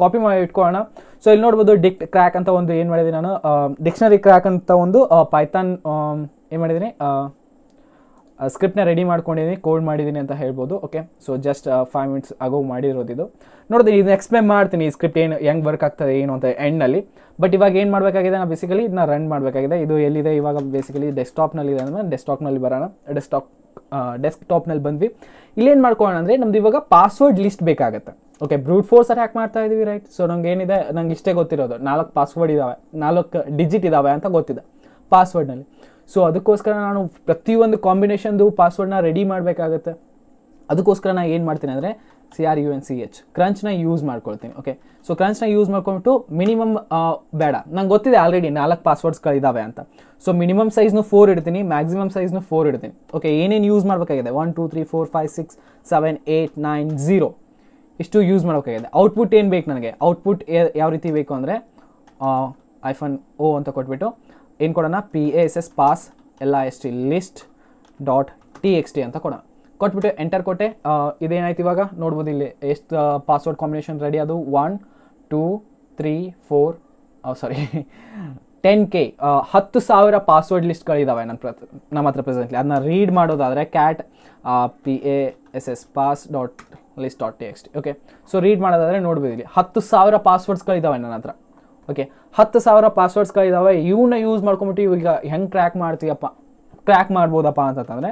ಕಾಪಿ ಮಾಡಿ ಇಟ್ಕೊಳ್ಳೋಣ ಸೊ ಇಲ್ಲಿ ನೋಡ್ಬೋದು ಡಿಕ್ಟ್ ಕ್ರ್ಯಾಕ್ ಅಂತ ಒಂದು ಏನು ಮಾಡಿದೀನಿ ನಾನು ಡಿಕ್ಷನರಿ ಕ್ರ್ಯಾಕ್ ಅಂತ ಒಂದು ಪೈಥಾನ್ ಏನು ಮಾಡಿದೀನಿ ಸ್ಕ್ರಿಪ್ಟ್ನ ರೆಡಿ ಮಾಡ್ಕೊಂಡಿದ್ದೀನಿ ಕೋಡ್ ಮಾಡಿದ್ದೀನಿ ಅಂತ ಹೇಳ್ಬೋದು okay so just five minutes ago ಇದು ನೋಡಿದ್ರೆ ಇದನ್ನ ಎಕ್ಸ್ಪ್ಲೇನ್ ಮಾಡ್ತೀನಿ ಈ ಸ್ಕ್ರಿಪ್ಟ್ ಏನು ಹೆಂಗೆ ವರ್ಕ್ ಆಗ್ತದೆ ಏನು ಅಂತ ಎಂಡಲ್ಲಿ ಬಟ್ ಇವಾಗ ಏನು ಮಾಡಬೇಕಾಗಿದೆ ನಾನು ಬೇಸಿಕಲಿ ಇದನ್ನ ರನ್ ಮಾಡಬೇಕಾಗಿದೆ ಇದು ಎಲ್ಲಿದೆ ಇವಾಗ ಬೇಸಿಕಲಿ ಡೆಸ್ಕ್ಟಾಪ್ನಲ್ಲಿ ಇದೆ ಅಂದರೆ ಡೆಸ್ಕ್ಟಾಪ್ನಲ್ಲಿ ಬರೋಣ ಡೆಸ್ಕ್ಟಾಪ್ ಡೆಸ್ಕ್ ಟಾಪ್ನಲ್ಲಿ ಬಂದ್ವಿ ಇಲ್ಲೇನು ಮಾಡ್ಕೊಳ್ಳೋಣ ಅಂದರೆ ನಮ್ದು ಇವಾಗ ಪಾಸ್ವರ್ಡ್ ಲಿಸ್ಟ್ ಬೇಕಾಗುತ್ತೆ ಓಕೆ ಬ್ರೂಟ್ ಫೋರ್ಸ್ ಅಲ್ಲಿ ಹ್ಯಾಕ್ ಮಾಡ್ತಾ ಇದ್ದೀವಿ ರೈಟ್ ಸೊ ನಂಗೆ ಏನಿದೆ ನಂಗೆ ಇಷ್ಟೇ ಗೊತ್ತಿರೋದು ನಾಲ್ಕು ಪಾಸ್ವರ್ಡ್ ಇದ್ದಾವೆ ನಾಲ್ಕು ಡಿಜಿಟ್ ಇದ್ದಾವೆ ಅಂತ ಗೊತ್ತಿದೆ ಪಾಸ್ವರ್ಡ್ನಲ್ಲಿ ಸೊ ಅದಕ್ಕೋಸ್ಕರ ನಾನು ಪ್ರತಿಯೊಂದು ಕಾಂಬಿನೇಷನ್ದು ಪಾಸ್ವರ್ಡ್ನ ರೆಡಿ ಮಾಡಬೇಕಾಗತ್ತೆ ಅದಕ್ಕೋಸ್ಕರ ನಾನು ಏನು ಮಾಡ್ತೀನಿ ಅಂದರೆ C R U N C H ಕ್ರಂಚ್ನ ಯೂಸ್ ಮಾಡ್ಕೊಳ್ತೀನಿ ಓಕೆ ಸೊ ಕ್ರಂಚ್ನ ಯೂಸ್ ಮಾಡ್ಕೊಂಬಿಟ್ಟು ಮಿನಿಮಮ್ ಬೇಡ ನಂಗೆ ಗೊತ್ತಿದೆ ಆಲ್ರೆಡಿ ನಾಲ್ಕು ಪಾಸ್ವರ್ಡ್ಸ್ಗಳಿದ್ದಾವೆ ಅಂತ ಸೊ ಮಿನಿಮಮ್ ಸೈಜ್ನು ಫೋರ್ ಇಡ್ತೀನಿ ಮ್ಯಾಕ್ಸಿಮಮ್ ಸೈಜ್ನು ಫೋರ್ ಇಡ್ತೀನಿ ಓಕೆ ಏನೇನು ಯೂಸ್ ಮಾಡಬೇಕಾಗಿದೆ one two three four five six seven eight nine zero ಇಷ್ಟು ಯೂಸ್ ಮಾಡಬೇಕಾಗಿದೆ ಔಟ್ಪುಟ್ ಏನು ಬೇಕು ನನಗೆ ಔಟ್ಪುಟ್ ಯಾವ ರೀತಿ ಬೇಕು ಅಂದರೆ ಐಫನ್ ಓ ಅಂತ ಕೊಟ್ಬಿಟ್ಟು ಏನು ಕೊಡೋಣ P A S S pass L S T list dot T X T ಅಂತ ಕೊಡೋಣ ಕೊಟ್ಬಿಟ್ಟು ಎಂಟರ್ ಕೊಟ್ಟೆ ಇದೇನಾಯ್ತು ಇವಾಗ ನೋಡ್ಬೋದು ಇಲ್ಲಿ ಎಷ್ಟು ಪಾಸ್ವರ್ಡ್ ಕಾಂಬಿನೇಷನ್ ರೆಡಿ ಅದು one two three four sorry ten K ಹತ್ತು ಸಾವಿರ ಪಾಸ್ವರ್ಡ್ ಲಿಸ್ಟ್ಗಳಿದ್ದಾವೆ ನನ್ನ ಪ್ರ ನಮ್ಮ ಹತ್ರ ಪ್ರೆಸೆಂಟ್ಲಿ ಅದನ್ನ ರೀಡ್ ಮಾಡೋದಾದರೆ cat P A S S pass dot list dot T X T okay so read ಮಾಡೋದಾದರೆ ನೋಡ್ಬೋದು ಇಲ್ಲಿ ಹತ್ತು ಸಾವಿರ ಪಾಸ್ವರ್ಡ್ಸ್ಗಳಿದ್ದಾವೆ ನನ್ನ ಹತ್ರ ಓಕೆ ಹತ್ತು ಸಾವಿರ ಪಾಸ್ವರ್ಡ್ಸ್ಗಳಿದ್ದಾವೆ ಇವನ್ನ ಯೂಸ್ ಮಾಡ್ಕೊಂಬಿಟ್ಟು ಇವಾಗ ಹೆಂಗೆ ಕ್ರ್ಯಾಕ್ ಮಾಡ್ತೀಯಪ್ಪ ಕ್ರ್ಯಾಕ್ ಮಾಡ್ಬೋದಪ್ಪ ಅಂತಂತಂದರೆ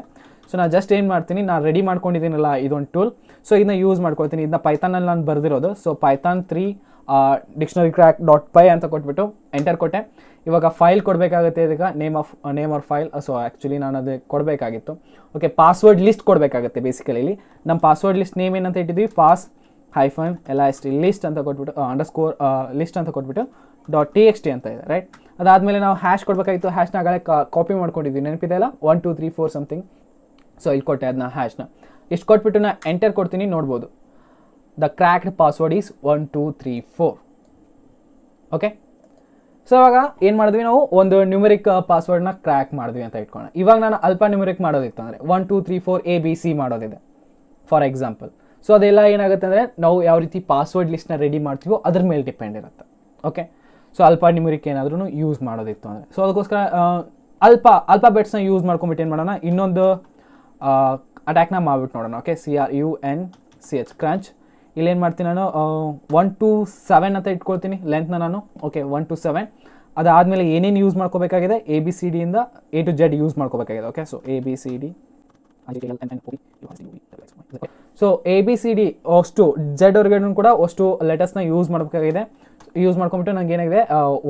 ಸೊ ನಾನು ಜಸ್ಟ್ ಏನು ಮಾಡ್ತೀನಿ ನಾನು ರೆಡಿ ಮಾಡ್ಕೊಂಡಿದ್ದೀನಲ್ಲ ಇದೊಂದು ಟೂಲ್ ಸೊ ಇದನ್ನ ಯೂಸ್ ಮಾಡ್ಕೊಳ್ತೀನಿ ಇದನ್ನ ಪೈಥಾನಲ್ಲಿ ನಾನು ಬರೆದಿರೋದು so python three dictionary crack dot py ಅಂತ ಕೊಟ್ಬಿಟ್ಟು ಎಂಟರ್ ಕೊಟ್ಟೆ ಇವಾಗ ಫೈಲ್ ಕೊಡಬೇಕಾಗುತ್ತೆ ಇದಕ್ಕೆ name of name or file so actually ನಾನು ಅದು ಕೊಡಬೇಕಾಗಿತ್ತು ಓಕೆ ಪಾಸ್ವರ್ಡ್ ಲಿಸ್ಟ್ ಕೊಡಬೇಕಾಗುತ್ತೆ ಬೇಸಿಕಲಿ ನಮ್ಮ ಪಾಸ್ವರ್ಡ್ ಲಿಸ್ಟ್ ನೇಮ್ ಏನಂತ ಇಟ್ಟಿದ್ವಿ pass hyphen L I S T list ಅಂತ ಕೊಟ್ಬಿಟ್ಟು ಅಂಡರ್ ಸ್ಕೋರ್ ಲಿಸ್ಟ್ ಅಂತ ಕೊಟ್ಬಿಟ್ಟು ಡಾಟ್ ಟಿ ಎಕ್ಸ್ ಟಿ ಅಂತ ಇದೆ ರೈಟ್ ಅದಾದಮೇಲೆ ನಾವು ಹ್ಯಾಶ್ ಕೊಡಬೇಕಾಗಿತ್ತು ಹ್ಯಾಶ್ನ ಆಗಲೇ ಕಾಪಿ ಮಾಡ್ಕೊಂಡಿದ್ವಿ ನೆನಪಿದೆ ಅಲ್ಲ one two three four something so ಇಲ್ಲಿ ಕೊಟ್ಟೆ ಅದನ್ನ ಹ್ಯಾಶ್ನ ಇಷ್ಟು ಕೊಟ್ಬಿಟ್ಟು ನಾ ಎಂಟರ್ ಕೊಡ್ತೀನಿ ನೋಡ್ಬೋದು the cracked password is one two three four okay so ಇವಾಗ ಏನು ಮಾಡಿದ್ವಿ ನಾವು ಒಂದು ನ್ಯೂಮರಿಕ್ ಪಾಸ್ವರ್ಡ್ನ ಕ್ರ್ಯಾಕ್ ಮಾಡಿದ್ವಿ ಅಂತ ಇಟ್ಕೊಳ್ಳೋಣ ಇವಾಗ ನಾನು ಅಲ್ಪ ನ್ಯೂಮರಿಕ್ ಮಾಡೋದಿತ್ತು ಅಂದರೆ one two three four A B C ಮಾಡೋದಿದೆ ಫಾರ್ ಎಕ್ಸಾಂಪಲ್ ಸೊ ಅದೆಲ್ಲ ಏನಾಗುತ್ತೆ ಅಂದರೆ ನಾವು ಯಾವ ರೀತಿ ಪಾಸ್ವರ್ಡ್ ಲಿಸ್ಟ್ನ ರೆಡಿ ಮಾಡ್ತೀವೋ ಅದ್ರ ಮೇಲೆ ಡಿಪೆಂಡ್ ಇರುತ್ತೆ ಓಕೆ ಸೊ ಅಲ್ಪ ನಿಮರಿಕ್ ಏನಾದ್ರೂ ಯೂಸ್ ಮಾಡೋದಿತ್ತು ಅಂದರೆ ಸೊ ಅದಕ್ಕೋಸ್ಕರ ಅಲ್ಪ ಅಲ್ಪ ಬೆಟ್ಸ್ನ ಯೂಸ್ ಮಾಡ್ಕೊಂಬಿಟ್ಟು ಏನು ಮಾಡೋಣ ಇನ್ನೊಂದು ಅಟ್ಯಾಕ್ನ ಮಾಡ್ಬಿಟ್ಟು ನೋಡೋಣ okay C R U N C H crunch ಇಲ್ಲೇನು ಮಾಡ್ತೀನಿ ನಾನು ಒನ್ ಟು ಸೆವೆನ್ ಅಂತ ಇಟ್ಕೊಳ್ತೀನಿ ಲೆಂತ್ನ ನಾನು ಓಕೆ ಒನ್ ಟು ಸೆವೆನ್ ಅದಾದಮೇಲೆ ಏನೇನು ಯೂಸ್ ಮಾಡ್ಕೋಬೇಕಾಗಿದೆ ಎ ಬಿ ಸಿ ಡಿಯಿಂದ ಎ ಟು ಜೆಡ್ ಯೂಸ್ ಮಾಡ್ಕೋಬೇಕಾಗಿದೆ okay so A B C D so A B C D ಅಷ್ಟು ಜೆಡ್ ವರ್ಗೇನು ಕೂಡ ಅಷ್ಟು ಲೆಟರ್ಸ್ನ ಯೂಸ್ ಮಾಡಬೇಕಾಗಿದೆ ಯೂಸ್ ಮಾಡ್ಕೊಂಬಿಟ್ಟು ನನಗೆ ಏನಾಗಿದೆ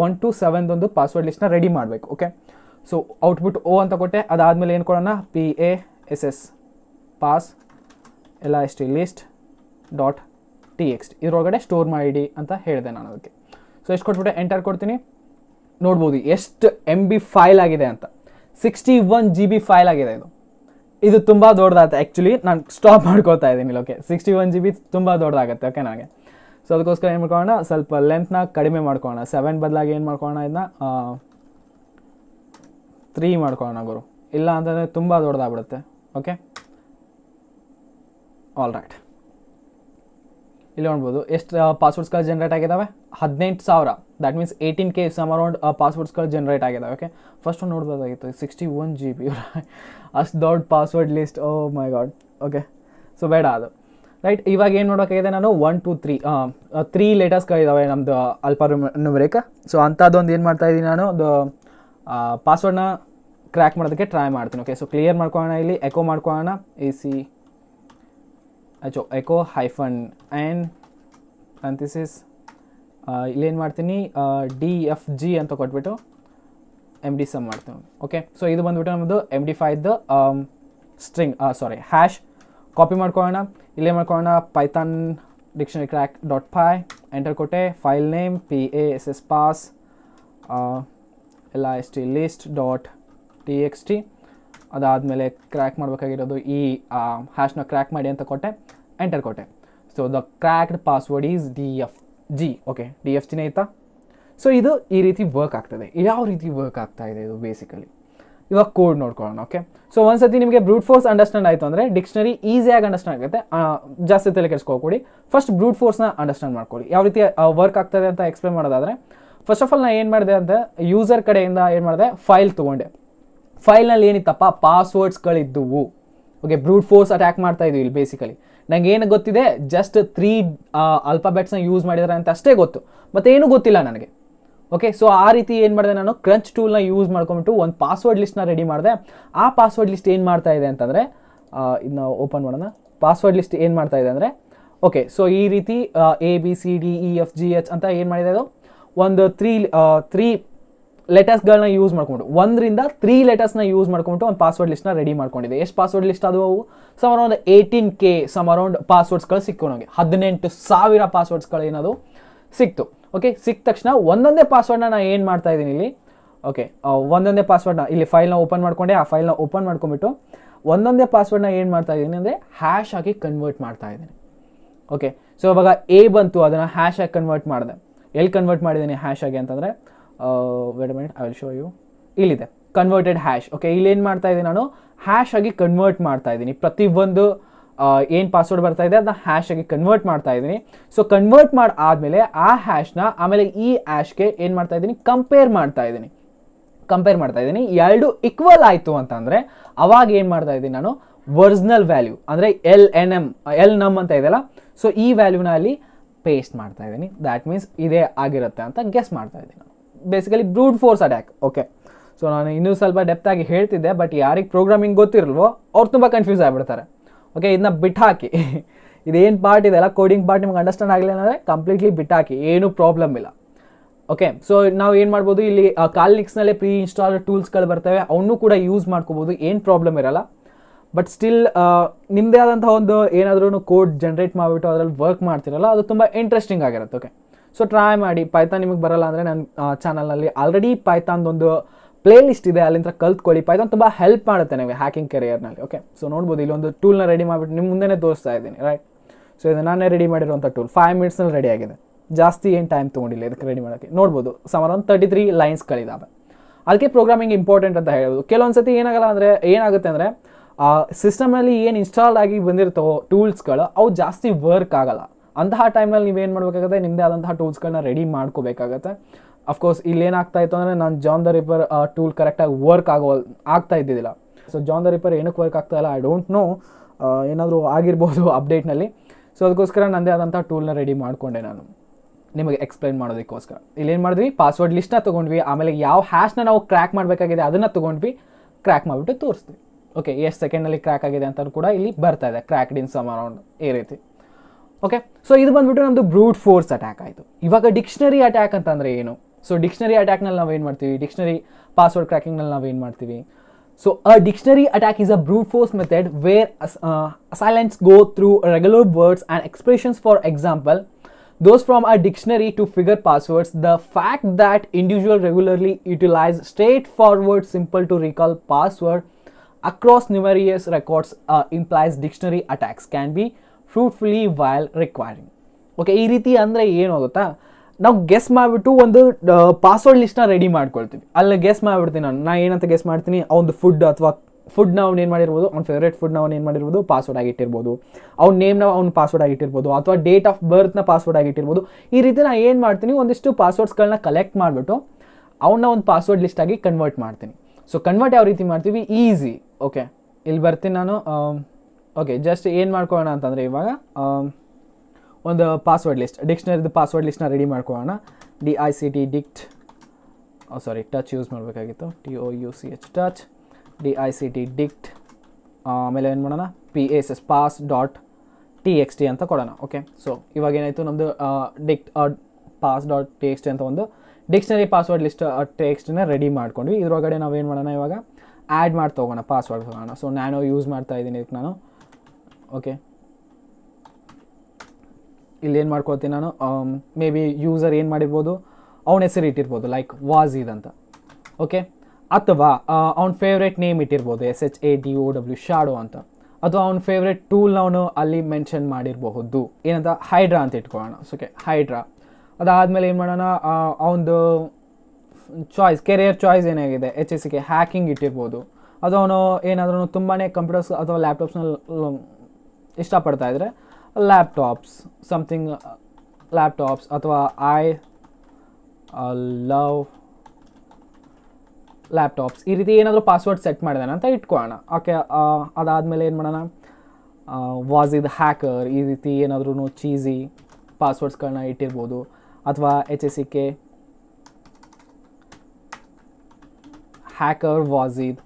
ಒನ್ ಟು ಒಂದು ಪಾಸ್ವರ್ಡ್ ಲಿಸ್ಟ್ನ ರೆಡಿ ಮಾಡಬೇಕು ಓಕೆ ಸೊ ಔಟ್ಪುಟ್ ಓ ಅಂತ ಕೊಟ್ಟೆ ಅದಾದಮೇಲೆ ಏನು ಕೊಡೋಣ P A S S pass L ಎಷ್ಟು ಲಿಸ್ಟ್ ಡಾಟ್ ಟಿ ಎಕ್ಸ್ಟ್ ಇದ್ರೊಳಗಡೆ ಸ್ಟೋರ್ ಮಾಡಿ ಅಂತ ಹೇಳಿದೆ ನಾನು ಅದಕ್ಕೆ ಸೊ ಎಷ್ಟು ಕೊಟ್ಬಿಟ್ಟೆ ಎಂಟರ್ ಕೊಡ್ತೀನಿ ನೋಡ್ಬೋದು ಎಷ್ಟು ಎಮ್ ಬಿ ಫೈಲ್ ಆಗಿದೆ ಅಂತ sixty one G B file ಆಗಿದೆ ಇದು ಇದು ತುಂಬ ದೊಡ್ಡದಾಗುತ್ತೆ ಆ್ಯಕ್ಚುಲಿ ನಾನು ಸ್ಟಾಪ್ ಮಾಡ್ಕೋತಾ ಇದ್ದೀನಿ okay sixty one G B ತುಂಬ ದೊಡ್ಡದಾಗುತ್ತೆ ಓಕೆ ನನಗೆ ಸೊ ಅದಕ್ಕೋಸ್ಕರ ಏನು ಮಾಡ್ಕೋಣ ಸ್ವಲ್ಪ ಲೆಂತ್ನ ಕಡಿಮೆ ಮಾಡ್ಕೋಣ ಸೆವೆನ್ ಬದಲಾಗಿ ಏನು ಮಾಡ್ಕೋಣ ಇದನ್ನ ತ್ರೀ ಮಾಡ್ಕೊಳ್ಳೋಣ ಗುರು ಇಲ್ಲ ಅಂತಂದರೆ ತುಂಬ ದೊಡ್ಡದಾಗ್ಬಿಡುತ್ತೆ ಓಕೆ ಆಲ್ ರೈಟ್ ಇಲ್ಲಿ ನೋಡ್ಬೋದು ಎಷ್ಟು ಪಾಸ್ವರ್ಡ್ಸ್ಗಳು ಜನ್ರೇಟ್ ಆಗಿದ್ದಾವೆ ಹದಿನೆಂಟು ಸಾವಿರ that means eighteen K some around ಪಾಸ್ವರ್ಡ್ಸ್ಗಳು ಜನ್ರೇಟ್ ಆಗಿದೆ ಓಕೆ ಫಸ್ಟ್ ಒಂದು ನೋಡ್ಬೋದಾಗಿತ್ತು ಸಿಕ್ಸ್ಟಿ ಒನ್ ಜಿ ಬಿ ಅಷ್ಟು ದೊಡ್ಡ password list oh my god okay so ಬೇಡ ಅದು ರೈಟ್ ಇವಾಗ ಏನು ನೋಡೋಕ್ಕಾಗಿದೆ ನಾನು ಒನ್ ಟು ತ್ರೀ ತ್ರೀ ಲೆಟರ್ಸ್ಗಳಿದ್ದಾವೆ ನಮ್ಮದು ಅಲ್ಪಾನುಮರಿಕ ಸೊ ಅಂಥದ್ದೊಂದು ಏನು ಮಾಡ್ತಾ ಇದ್ದೀನಿ ನಾನು ಒಂದು ಪಾಸ್ವರ್ಡ್ನ ಕ್ರ್ಯಾಕ್ ಮಾಡೋದಕ್ಕೆ ಟ್ರೈ ಮಾಡ್ತೀನಿ ಓಕೆ ಸೊ ಕ್ಲಿಯರ್ ಮಾಡ್ಕೊಳ್ಳೋಣ ಇಲ್ಲಿ ಎಕೋ ಮಾಡ್ಕೊಳ್ಳೋಣ ಎ ಸಿ ಅಚ್ಚೋ ಎಕೋ ಹೈಫನ್ ಆ್ಯಂಡ್ ಅಂತಿಸಿಸ್ ಇಲ್ಲೇನು ಮಾಡ್ತೀನಿ ಡಿ ಎಫ್ ಜಿ ಅಂತ ಕೊಟ್ಬಿಟ್ಟು ಎಮ್ ಡಿ ಸಮ್ ಮಾಡ್ತೀನಿ ಓಕೆ ಸೊ ಇದು ಬಂದುಬಿಟ್ಟು ನಮ್ಮದು ಎಮ್ ಡಿ ಫೈವ್ದು ಸ್ಟ್ರಿಂಗ್ ಸಾರಿ ಹ್ಯಾಶ್ ಕಾಪಿ ಮಾಡ್ಕೊಳ್ಳೋಣ ಇಲ್ಲೇ ಮಾಡ್ಕೊಳ್ಳೋಣ python dictionary crack dot py enter ಕೊಟ್ಟೆ file name P A S S pass L S T list dot T X T ಅದಾದಮೇಲೆ ಕ್ರ್ಯಾಕ್ ಮಾಡಬೇಕಾಗಿರೋದು ಈ ಹ್ಯಾಶ್ನ ಕ್ರ್ಯಾಕ್ ಮಾಡಿ ಅಂತ ಕೊಟ್ಟೆ ಎಂಟರ್ ಕೊಟ್ಟೆ so the cracked password is D F G okay D F ಜಿನೇ ಇತ್ತಾ ಸೊ ಇದು ಈ ರೀತಿ ವರ್ಕ್ ಆಗ್ತದೆ ಯಾವ ರೀತಿ ವರ್ಕ್ ಆಗ್ತಾ ಇದೆ ಇದು ಬೇಸಿಕಲಿ ಇವಾಗ ಕೋಡ್ ನೋಡ್ಕೊಳ್ಳೋಣ ಓಕೆ ಸೊ ಒಂದ್ಸತಿ ನಿಮಗೆ ಬ್ರೂಟ್ ಫೋರ್ಸ್ ಅಂಡರ್ಸ್ಟ್ಯಾಂಡ್ ಆಯಿತು ಅಂದರೆ ಡಿಕ್ಷನರಿ ಈಸಿಯಾಗಿ ಅಂಡರ್ಸ್ಟ್ಯಾಂಡ್ ಆಗುತ್ತೆ ಜಾಸ್ತಿ ತಲೆ ಕೊಡಿ ಫಸ್ಟ್ ಬ್ರೂಟ್ ಫೋರ್ಸ್ನ ಅಂಡರ್ಸ್ಟ್ಯಾಂಡ್ ಮಾಡ್ಕೊಳ್ಳಿ ಯಾವ ರೀತಿ ವರ್ಕ್ ಆಗ್ತದೆ ಅಂತ ಎಕ್ಸ್ಪ್ಲೇನ್ ಮಾಡೋದಾದ್ರೆ ಫಸ್ಟ್ ಆಫ್ ಆಲ್ ನಾನು ಏನು ಮಾಡಿದೆ ಅಂದರೆ ಯೂಸರ್ ಕಡೆಯಿಂದ ಏನು ಮಾಡಿದೆ ಫೈಲ್ ತೊಗೊಂಡೆ ಫೈಲ್ನಲ್ಲಿ ಏನಿತ್ತಪ್ಪ ಪಾಸ್ವರ್ಡ್ಸ್ಗಳಿದ್ದುವು ಓಕೆ ಬ್ರೂಟ್ ಫೋರ್ಸ್ ಅಟ್ಯಾಕ್ ಮಾಡ್ತಾ ಇದ್ವಿ ಇಲ್ಲಿ ಬೇಸಿಕಲಿ ನನಗೆ ಏನು ಗೊತ್ತಿದೆ ಜಸ್ಟ್ ತ್ರೀ ಅಲ್ಫಾಬೆಟ್ಸ್ನ ಯೂಸ್ ಮಾಡಿದ್ದಾರೆ ಅಂತ ಅಷ್ಟೇ ಗೊತ್ತು ಮತ್ತು ಏನೂ ಗೊತ್ತಿಲ್ಲ ನನಗೆ ಓಕೆ ಸೊ ಆ ರೀತಿ ಏನು ಮಾಡಿದೆ ನಾನು ಕ್ರಂಚ್ ಟೂಲ್ನ ಯೂಸ್ ಮಾಡ್ಕೊಂಬಿಟ್ಟು ಒಂದು ಪಾಸ್ವರ್ಡ್ ಲಿಸ್ಟ್ನ ರೆಡಿ ಮಾಡಿದೆ ಆ ಪಾಸ್ವರ್ಡ್ ಲಿಸ್ಟ್ ಏನು ಮಾಡ್ತಾ ಇದೆ ಅಂತಂದರೆ ಇದನ್ನ ಓಪನ್ ಮಾಡೋಣ ಪಾಸ್ವರ್ಡ್ ಲಿಸ್ಟ್ ಏನು ಮಾಡ್ತಾ ಇದೆ ಅಂದರೆ ಓಕೆ ಸೊ ಈ ರೀತಿ A B C D E F G H ಅಂತ ಏನು ಮಾಡಿದೆ ಅದು ಒಂದು ತ್ರೀ ತ್ರೀ ಲೆಟರ್ಸ್ಗಳನ್ನ ಯೂಸ್ ಮಾಡ್ಕೊಂಡು ಒಂದರಿಂದ ತ್ರೀ ಲೆಟರ್ಸ್ನ ಯೂಸ್ ಮಾಡ್ಕೊಂಡು ಒಂದು ಪಾಸ್ವರ್ಡ್ ಲಿಸ್ಟ್ನ ರೆಡಿ ಮಾಡ್ಕೊಂಡಿದೆ ಎಷ್ಟು ಪಾಸ್ವರ್ಡ್ ಲಿಸ್ಟ್ ಅದು ಅವು some around eighteen K some around ಪಾಸ್ವರ್ಡ್ಸ್ಗಳು ಸಿಕ್ಕು ನಮಗೆ ಹದಿನೆಂಟು ಸಾವಿರ ಪಾಸ್ವರ್ಡ್ಸ್ಗಳು ಏನದು ಸಿಕ್ತು ಓಕೆ ಸಿಕ್ಕ ತಕ್ಷಣ ಒಂದೊಂದೇ ಪಾಸ್ವರ್ಡ್ನ ನಾನು ಏನು ಮಾಡ್ತಾ ಇದ್ದೀನಿ ಇಲ್ಲಿ ಓಕೆ ಒಂದೊಂದೇ ಪಾಸ್ವರ್ಡ್ನ ಇಲ್ಲಿ ಫೈಲ್ನ ಓಪನ್ ಮಾಡ್ಕೊಂಡೆ ಆ ಫೈಲ್ನ ಓಪನ್ ಮಾಡ್ಕೊಂಡ್ಬಿಟ್ಟು ಒಂದೊಂದೇ ಪಾಸ್ವರ್ಡ್ನ ಏನು ಮಾಡ್ತಾ ಇದ್ದೀನಿ ಅಂದರೆ ಹ್ಯಾಶ್ ಆಗಿ ಕನ್ವರ್ಟ್ ಮಾಡ್ತಾ ಇದ್ದೀನಿ ಓಕೆ ಸೊ ಇವಾಗ ಎ ಬಂತು ಅದನ್ನು ಹ್ಯಾಶ್ ಆಗಿ ಕನ್ವರ್ಟ್ ಮಾಡಿದೆ ಎಲ್ಲಿ ಕನ್ವರ್ಟ್ ಮಾಡಿದ್ದೀನಿ ಹ್ಯಾಶ್ ಆಗಿ ಅಂತಂದರೆ wait minute I will show you ಇಲ್ಲಿದೆ ಕನ್ವರ್ಟೆಡ್ ಹ್ಯಾಶ್ ಓಕೆ ಇಲ್ಲೇನು ಮಾಡ್ತಾ ಇದ್ದೀನಿ ನಾನು ಹ್ಯಾಶ್ ಆಗಿ ಕನ್ವರ್ಟ್ ಮಾಡ್ತಾ ಇದ್ದೀನಿ ಪ್ರತಿಯೊಂದು ಏನು ಪಾಸ್ವರ್ಡ್ ಬರ್ತಾ ಇದೆ ಅದನ್ನ ಹ್ಯಾಶ್ ಆಗಿ ಕನ್ವರ್ಟ್ ಮಾಡ್ತಾ ಇದ್ದೀನಿ ಸೊ ಕನ್ವರ್ಟ್ ಮಾಡಿ ಆದಮೇಲೆ ಆ ಹ್ಯಾಶ್ನ ಆಮೇಲೆ ಈ ಹ್ಯಾಶ್ಗೆ ಏನು ಮಾಡ್ತಾ ಇದ್ದೀನಿ ಕಂಪೇರ್ ಮಾಡ್ತಾ ಇದ್ದೀನಿ ಕಂಪೇರ್ ಮಾಡ್ತಾ ಇದ್ದೀನಿ ಎರಡು ಈಕ್ವಲ್ ಆಯಿತು ಅಂತಂದರೆ ಅವಾಗ ಏನು ಮಾಡ್ತಾ ಇದ್ದೀನಿ ನಾನು ಒರಿಜಿನಲ್ ವ್ಯಾಲ್ಯೂ ಅಂದರೆ ಎಲ್ ಎನ್ ಎಮ್ ಎಲ್ ನಮ್ ಅಂತ ಇದೆಯಲ್ಲ ಸೊ ಈ ವ್ಯಾಲ್ಯೂನ ಅಲ್ಲಿ ಪೇಸ್ಟ್ ಮಾಡ್ತಾ ಇದ್ದೀನಿ ದ್ಯಾಟ್ ಮೀನ್ಸ್ ಇದೇ ಆಗಿರುತ್ತೆ ಅಂತ ಗೆಸ್ ಮಾಡ್ತಾ ಇದ್ದೀನಿ ನಾನು basically brute force attack okay so ನಾನು ಇನ್ನೂ ಸ್ವಲ್ಪ ಡೆಪ್ತಾಗಿ ಹೇಳ್ತಿದ್ದೆ ಬಟ್ ಯಾರಿಗೆ ಪ್ರೋಗ್ರಾಮಿಂಗ್ ಗೊತ್ತಿರಲ್ವೋ ಅವ್ರು ತುಂಬ ಕನ್ಫ್ಯೂಸ್ ಆಗಿಬಿಡ್ತಾರೆ ಓಕೆ ಇದನ್ನ ಹಾಕಿ ಇದೇನು ಪಾರ್ಟ್ ಇದೆಲ್ಲ ಕೋಡಿಂಗ್ ಪಾರ್ಟ್ ನಿಮ್ಗೆ ಅಂಡರ್ಸ್ಟ್ಯಾಂಡ್ ಆಗಲಿಲ್ಲ ಅಂದರೆ ಕಂಪ್ಲೀಟ್ಲಿ ಬಿಟ್ಟಾಕಿ ಏನು ಪ್ರಾಬ್ಲಮ್ ಇಲ್ಲ ಓಕೆ ಸೊ ನಾವು ಏನು ಮಾಡ್ಬೋದು ಇಲ್ಲಿ ಕಾಲಿಕ್ಸ್ನಲ್ಲೇ ಪ್ರೀ ಇನ್ಸ್ಟಾಲ್ ಟೂಲ್ಸ್ಗಳು ಬರ್ತವೆ ಅವನ್ನೂ ಕೂಡ ಯೂಸ್ ಮಾಡ್ಕೋಬೋದು ಏನು ಪ್ರಾಬ್ಲಮ್ ಇರಲ್ಲ ಬಟ್ ಸ್ಟಿಲ್ ನಿಮ್ಮದೇ ಆದಂಥ ಒಂದು ಏನಾದ್ರೂ ಕೋಡ್ ಜನ್ರೇಟ್ ಮಾಡಿಬಿಟ್ಟು ಅದರಲ್ಲಿ ವರ್ಕ್ ಮಾಡ್ತಿರಲ್ಲ ಅದು ತುಂಬ ಇಂಟ್ರೆಸ್ಟಿಂಗ್ ಆಗಿರುತ್ತೆ ಓಕೆ ಸೊ ಟ್ರೈ ಮಾಡಿ ಪೈಥಾನ್ ನಿಮಗೆ ಬರಲ್ಲ ಅಂದರೆ ನನ್ನ ಚಾನಲ್ನಲ್ಲಿ ಆಲ್ರೆಡಿ ಪೈಥಾನ್ದೊಂದು ಪ್ಲೇ ಲಿಸ್ಟ್ ಇದೆ ಅಲ್ಲಿಂದ ಕಲ್ತ್ಕೊಳ್ಳಿ ಪೈಥಾನ್ ತುಂಬ ಹೆಲ್ಪ್ ಮಾಡುತ್ತೆ ನನಗೆ ಹ್ಯಾಕಿಂಗ್ ಕೆರಿಯರ್ನಲ್ಲಿ ಓಕೆ ಸೊ ನೋಡ್ಬೋದು ಇಲ್ಲೊಂದು ಟೂಲ್ನ ರೆಡಿ ಮಾಡಿಬಿಟ್ಟು ನಿಮ್ಮ ಮುಂದೆ ತೋರಿಸ್ತಾ ಇದ್ದೀನಿ ರೈಟ್ ಸೊ ಇದು ನಾನೇ ರೆಡಿ ಮಾಡಿರುವಂಥ ಟೂಲ್ ಫೈವ್ ಮಿನಿಟ್ಸ್ನಲ್ಲಿ ರೆಡಿ ಆಗಿದೆ ಜಾಸ್ತಿ ಏನು ಟೈಮ್ ತೊಗೊಂಡಿಲ್ಲ ಇದಕ್ಕೆ ರೆಡಿ ಮಾಡೋಕ್ಕೆ ನೋಡ್ಬೋದು ಸಮರ್ ಒಂದು ತರ್ಟಿ ತ್ರೀ ಲೈನ್ಸ್ಗಳಿದ್ದಾವೆ ಅದಕ್ಕೆ ಪ್ರೋಗ್ರಾಮಿಂಗ್ ಇಂಪಾರ್ಟೆಂಟ್ ಅಂತ ಹೇಳ್ಬೋದು ಕೆಲವೊಂದು ಸತಿ ಏನಾಗಲ್ಲ ಅಂದರೆ ಏನಾಗುತ್ತೆ ಅಂದರೆ ಸಿಸ್ಟಮಲ್ಲಿ ಏನು ಇನ್ಸ್ಟಾಲ್ ಆಗಿ ಬಂದಿರ್ತವೋ ಟೂಲ್ಸ್ಗಳು ಅವು ಜಾಸ್ತಿ ವರ್ಕ್ ಆಗಲ್ಲ ಅಂತಹ ಟೈಮ್ನಲ್ಲಿ ನೀವೇನು ಮಾಡಬೇಕಾಗುತ್ತೆ ನಿಮ್ಮದೇ ಆದಂತಹ ಟೂಲ್ಸ್ಗಳನ್ನ ರೆಡಿ ಮಾಡ್ಕೋಬೇಕಾಗತ್ತೆ ಅಫ್ಕೋರ್ಸ್ ಏನಾಗ್ತಾ ಇತ್ತು ಅಂದರೆ ನಾನು ಜಾನ್ ದ ರಿಪರ್ ಟೂಲ್ ಕರೆಕ್ಟಾಗಿ ವರ್ಕ್ ಆಗೋ ಆಗ್ತಾ ಇದ್ದಿದ್ದಿಲ್ಲ ಸೊ ಜಾನ್ ದ ರಿಪರ್ ಏನಕ್ಕೆ ವರ್ಕ್ ಆಗ್ತಾ ಇಲ್ಲ ಐ ಡೋಂಟ್ ನೋ ಏನಾದರೂ ಆಗಿರ್ಬೋದು ಅಪ್ಡೇಟ್ನಲ್ಲಿ ಸೊ ಅದಕ್ಕೋಸ್ಕರ ನನ್ನದೇ ಆದಂಥ ಟೂಲ್ನ ರೆಡಿ ಮಾಡಿಕೊಂಡೆ ನಾನು ನಿಮಗೆ ಎಕ್ಸ್ಪ್ಲೈನ್ ಮಾಡೋದಕ್ಕೋಸ್ಕರ ಇಲ್ಲೇನು ಮಾಡಿದ್ವಿ ಪಾಸ್ವರ್ಡ್ ಲಿಸ್ಟ್ನ ತೊಗೊಂಡ್ವಿ ಆಮೇಲೆ ಯಾವ ಹ್ಯಾಶ್ನ ನಾವು ಕ್ರ್ಯಾಕ್ ಮಾಡಬೇಕಾಗಿದೆ ಅದನ್ನು ತೊಗೊಂಡ್ವಿ ಕ್ರ್ಯಾಕ್ ಮಾಡಿಬಿಟ್ಟು ತೋರಿಸ್ತೀವಿ ಓಕೆ ಎಷ್ಟು ಸೆಕೆಂಡಲ್ಲಿ ಕ್ರ್ಯಾಕ್ ಆಗಿದೆ ಅಂತ ಕೂಡ ಇಲ್ಲಿ ಬರ್ತಾ ಇದೆ ಕ್ರ್ಯಾಕ್ಡ್ ಇನ್ ಸಮ್ ಅರೌಂಡ್ ಈ ರೀತಿ ಓಕೆ ಸೊ ಇದು ಬಂದ್ಬಿಟ್ಟು ನಮ್ಮದು ಬ್ರೂಟ್ ಫೋರ್ಸ್ ಅಟ್ಯಾಕ್ ಆಯಿತು ಇವಾಗ ಡಿಕ್ಷನರಿ ಅಟ್ಯಾಕ್ ಅಂತಂದರೆ ಏನು ಸೊ ಡಿಕ್ಷನರಿ ಅಟ್ಯಾಕ್ನಲ್ಲಿ ನಾವು ಏನು ಮಾಡ್ತೀವಿ ಡಿಕ್ಷನರಿ ಪಾಸ್ವರ್ಡ್ ಕ್ರ್ಯಾಕಿಂಗ್ನಲ್ಲಿ ನಾವು ಏನು ಮಾಡ್ತೀವಿ so a dictionary attack is a brute force method where assailants go through regular words and expressions for example those from a dictionary to figure passwords the fact that individuals regularly utilize straightforward simple to recall password across numerous records uh, implies dictionary attacks can be fruitfully while requiring okay ಈ ರೀತಿ ಅಂದರೆ ಏನು ಗೊತ್ತಾ ನಾವು ಗೆಸ್ ಮಾಡಿಬಿಟ್ಟು ಒಂದು ಪಾಸ್ವರ್ಡ್ ಲಿಸ್ಟ್ನ ರೆಡಿ ಮಾಡ್ಕೊಳ್ತೀವಿ ಅಲ್ಲಿ ಗೆಸ್ ಮಾಡಿಬಿಡ್ತೀನಿ ನಾನು ನಾನು ಏನಂತ ಗೆಸ್ ಮಾಡ್ತೀನಿ ಅವನು ಫುಡ್ ಅಥವಾ ಫುಡ್ನ ಅವ್ನು ಏನು ಮಾಡಿರ್ಬೋದು ಅವ್ನ ಫೇವ್ರೇಟ್ ಫುಡ್ನ ಅವ್ನು ಏನು ಮಾಡಿರ್ಬೋದು ಪಾಸ್ವರ್ಡ್ ಆಗಿಟ್ಟಿರ್ಬೋದು ಅವ್ನ ನೇಮ್ನ ಅವ್ನು ಪಾಸ್ವರ್ಡ್ ಆಗಿಟ್ಟಿರ್ಬೋದು ಅಥವಾ ಡೇಟ್ ಆಫ್ ಬರ್ತ್ನ ಪಾಸ್ವರ್ಡ್ ಆಗಿಟ್ಟಿರ್ಬೋದು ಈ ರೀತಿ ನಾನು ಏನು ಮಾಡ್ತೀನಿ ಒಂದಿಷ್ಟು ಪಾಸ್ವರ್ಡ್ಸ್ಗಳನ್ನ ಕಲೆಕ್ಟ್ ಮಾಡಿಬಿಟ್ಟು ಅವನ್ನ ಒಂದು ಪಾಸ್ವರ್ಡ್ ಲಿಸ್ಟಾಗಿ ಕನ್ವರ್ಟ್ ಮಾಡ್ತೀನಿ ಸೊ ಕನ್ವರ್ಟ್ ಯಾವ ರೀತಿ ಮಾಡ್ತೀವಿ ಈಸಿ ಓಕೆ ಇಲ್ಲಿ ಬರ್ತೀನಿ ನಾನು ಓಕೆ ಜಸ್ಟ್ ಏನು ಮಾಡ್ಕೊಳ್ಳೋಣ ಅಂತಂದರೆ ಇವಾಗ um, ಒಂದು ಪಾಸ್ವರ್ಡ್ ಲಿಸ್ಟ್ ಡಿಕ್ಷನರಿದು ಪಾಸ್ವರ್ಡ್ ಲಿಸ್ಟ್ನ ರೆಡಿ ಮಾಡ್ಕೊಳ್ಳೋಣ D I C T dict sorry touch use ಮಾಡಬೇಕಾಗಿತ್ತು T O U C H touch D I C T dict ಆಮೇಲೆ ಏನು ಮಾಡೋಣ P S S pass dot T X T ಅಂತ ಕೊಡೋಣ ಓಕೆ ಸೊ ಇವಾಗ ಏನಾಯಿತು ನಮ್ಮದು dict pass dot T X T ಅಂತ ಒಂದು ಡಿಕ್ಷನರಿ ಪಾಸ್ವರ್ಡ್ ಲಿಸ್ಟ್ ಟೆಕ್ಸ್ಟನ್ನ ರೆಡಿ ಮಾಡ್ಕೊಂಡ್ವಿ ಇದ್ರೊಳಗಡೆ ಏನು ಮಾಡೋಣ ಇವಾಗ ಆ್ಯಡ್ ಮಾಡಿ ತೊಗೋಣ ಪಾಸ್ವರ್ಡ್ ತೊಗೋಣ ಸೊ ನಾನು ಯೂಸ್ ಮಾಡ್ತಾ ಇದ್ದೀನಿ ಇದಕ್ಕೆ ನಾನು ಓಕೆ ಇಲ್ಲೇನು ಮಾಡ್ಕೊಳ್ತೀನಿ ನಾನು ಮೇ ಬಿ ಯೂಸರ್ ಏನು ಮಾಡಿರ್ಬೋದು ಅವನ ಹೆಸರು ಇಟ್ಟಿರ್ಬೋದು ಲೈಕ್ ವಾಜೀದ್ ಅಂತ ಓಕೆ ಅಥವಾ ಅವ್ನ ಫೇವ್ರೇಟ್ ನೇಮ್ ಇಟ್ಟಿರ್ಬೋದು S H A D O W shadow ಅಂತ ಅಥವಾ ಅವ್ನ ಫೇವ್ರೆಟ್ ಟೂಲ್ ಅವನು ಅಲ್ಲಿ ಮೆನ್ಷನ್ ಮಾಡಿರಬಹುದು ಏನಂತ ಹೈಡ್ರಾ ಅಂತ ಇಟ್ಕೊಳ್ಳೋಣ ಓಕೆ ಹೈಡ್ರಾ ಅದಾದಮೇಲೆ ಏನು ಮಾಡೋಣ ಅವನದು ಚಾಯ್ಸ್ ಕೆರಿಯರ್ ಚಾಯ್ಸ್ ಏನಾಗಿದೆ ಎಚ್ ಎಸ್ ಸಿಗೆ ಹ್ಯಾಕಿಂಗ್ ಇಟ್ಟಿರ್ಬೋದು ಅದು ಅವನು ಏನಾದ್ರೂ ತುಂಬಾ ಕಂಪ್ಯೂಟರ್ಸ್ ಅಥವಾ ಲ್ಯಾಪ್ಟಾಪ್ಸ್ನಲ್ಲಿ ಇಷ್ಟಪಡ್ತಾ ಇದ್ದರೆ ಲ್ಯಾಪ್ಟಾಪ್ಸ್ ಸಮಥಿಂಗ್ ಲ್ಯಾಪ್ಟಾಪ್ಸ್ ಅಥವಾ ಐ ಲವ್ ಲ್ಯಾಪ್ಟಾಪ್ಸ್ ಈ ರೀತಿ ಏನಾದರೂ ಪಾಸ್ವರ್ಡ್ ಸೆಟ್ ಮಾಡಿದಾನೆ ಅಂತ ಇಟ್ಕೊಳ್ಳೋಣ ಓಕೆ ಅದಾದಮೇಲೆ ಏನು ಮಾಡೋಣ ವಾಸ್ ಹ್ಯಾಕರ್ ಈ ರೀತಿ ಏನಾದ್ರೂ ಚೀಸಿ uh, uh, ಪಾಸ್ವರ್ಡ್ಸ್ಗಳನ್ನ ಇಟ್ಟಿರ್ಬೋದು ಅಥವಾ H S C K hacker Wajid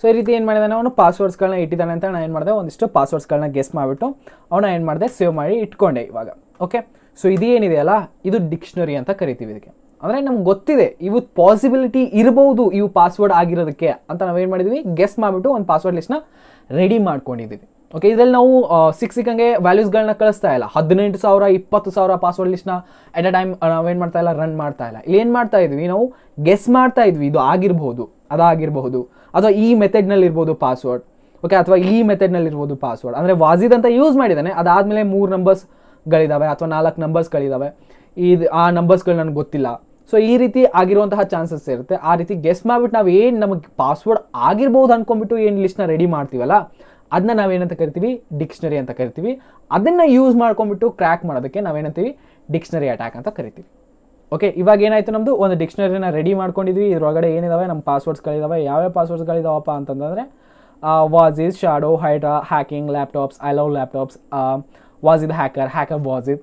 so ಈ ರೀತಿ ಏನು ಮಾಡಿದಾನೆ ಅವನು ಪಾಸ್ವರ್ಡ್ಸ್ಗಳನ್ನ ಇಟ್ಟಿದ್ದಾನೆ ಅಂತ ನಾನು ಏನು ಮಾಡಿದೆ ಒಂದಿಷ್ಟು ಪಾಸ್ವರ್ಡ್ಸ್ಗಳನ್ನ ಗೆಸ್ ಮಾಡಿಬಿಟ್ಟು ಅವನ ಏನು ಮಾಡಿದೆ ಸೇವ್ ಮಾಡಿ ಇಟ್ಕೊಂಡೆ ಇವಾಗ ಓಕೆ ಸೊ ಇದು ಏನಿದೆಯಲ್ಲ ಇದು ಡಿಕ್ಷನರಿ ಅಂತ ಕರಿತೀವಿ ಇದಕ್ಕೆ ಅಂದರೆ ನಮ್ಗೆ ಗೊತ್ತಿದೆ ಇವು ಪಾಸಿಬಿಲಿಟಿ ಇರಬಹುದು ಇವು ಪಾಸ್ವರ್ಡ್ ಆಗಿರೋದಕ್ಕೆ ಅಂತ ನಾವು ಏನು ಮಾಡಿದ್ವಿ ಗೆಸ್ ಮಾಡಿಬಿಟ್ಟು ಒಂದು ಪಾಸ್ವರ್ಡ್ ಲಿಸ್ಟ್ನ ರೆಡಿ ಮಾಡ್ಕೊಂಡಿದ್ದೀವಿ ಓಕೆ ಇದರಲ್ಲಿ ನಾವು ಸಿಕ್ಸ್ ಸಿಕ್ಕಂಗೆ ವ್ಯಾಲ್ಯೂಸ್ಗಳನ್ನ ಕಳಿಸ್ತಾ ಇಲ್ಲ ಹದಿನೆಂಟು ಸಾವಿರ ಇಪ್ಪತ್ತು ಸಾವಿರ ಪಾಸ್ವರ್ಡ್ ಲಿಸ್ಟ್ನ ಎಟ್ ಅ ಟೈಮ್ ಏನು ಮಾಡ್ತಾ ಇಲ್ಲ ರನ್ ಮಾಡ್ತಾ ಇಲ್ಲ ಇಲ್ಲಿ ಏನು ಮಾಡ್ತಾ ಇದ್ವಿ ನಾವು ಗೆಸ್ ಮಾಡ್ತಾ ಇದ್ವಿ ಇದು ಆಗಿರಬಹುದು ಅದಾಗಿರಬಹುದು ಅಥವಾ ಈ ಮೆಥಡ್ನಲ್ಲಿ ಇರ್ಬೋದು ಪಾಸ್ವರ್ಡ್ ಓಕೆ ಅಥವಾ ಈ ಮೆಥಡ್ನಲ್ಲಿ ಇರ್ಬೋದು ಪಾಸ್ವರ್ಡ್ ಅಂದರೆ ವಾಜಿದ್ ಅಂತ ಯೂಸ್ ಮಾಡಿದ್ದಾನೆ ಅದಾದಮೇಲೆ ಮೂರು ನಂಬರ್ಸ್ಗಳಿದ್ದಾವೆ ಅಥವಾ ನಾಲ್ಕು ನಂಬರ್ಸ್ಗಳಿದ್ದಾವೆ ಇದು ಆ ನಂಬರ್ಸ್ಗಳು ನನಗೆ ಗೊತ್ತಿಲ್ಲ ಸೊ ಈ ರೀತಿ ಆಗಿರುವಂತಹ ಚಾನ್ಸಸ್ ಇರುತ್ತೆ ಆ ರೀತಿ ಗೆಸ್ಟ್ ಮಾಡಿಬಿಟ್ಟು ನಾವು ಏನು ನಮಗೆ ಪಾಸ್ವರ್ಡ್ ಆಗಿರ್ಬೋದು ಅಂದ್ಕೊಂಬಿಟ್ಟು ಏನು ಲಿಸ್ಟ್ನ ರೆಡಿ ಮಾಡ್ತೀವಲ್ಲ ಅದನ್ನ ನಾವೇನಂತ ಕರಿತೀವಿ ಡಿಕ್ಷನರಿ ಅಂತ ಕರಿತೀವಿ ಅದನ್ನು ಯೂಸ್ ಮಾಡ್ಕೊಂಬಿಟ್ಟು ಕ್ರ್ಯಾಕ್ ಮಾಡೋದಕ್ಕೆ ನಾವೇನಂತೀವಿ ಡಿಕ್ಷನರಿ ಅಟ್ಯಾಕ್ ಅಂತ ಕರಿತೀವಿ ಓಕೆ ಇವಾಗ ಏನಾಯಿತು ನಮ್ಮದು ಒಂದು ಡಿಕ್ಷನರಿನ ರೆಡಿ ಮಾಡ್ಕೊಂಡಿದ್ವಿ ಇದ್ರೊಳಗಡೆ ಏನಿದಾವೆ ನಮ್ಮ ಪಾಸ್ವರ್ಡ್ಸ್ಗಳಿದಾವೆ ಯಾವ್ಯಾವ ಪಾಸ್ವರ್ಡ್ಸ್ಗಳಿದಾವಪ್ಪ ಅಂತಂದರೆ Wasid shadow hydra hacking laptops I love laptops Wasid hacker hacker Wasid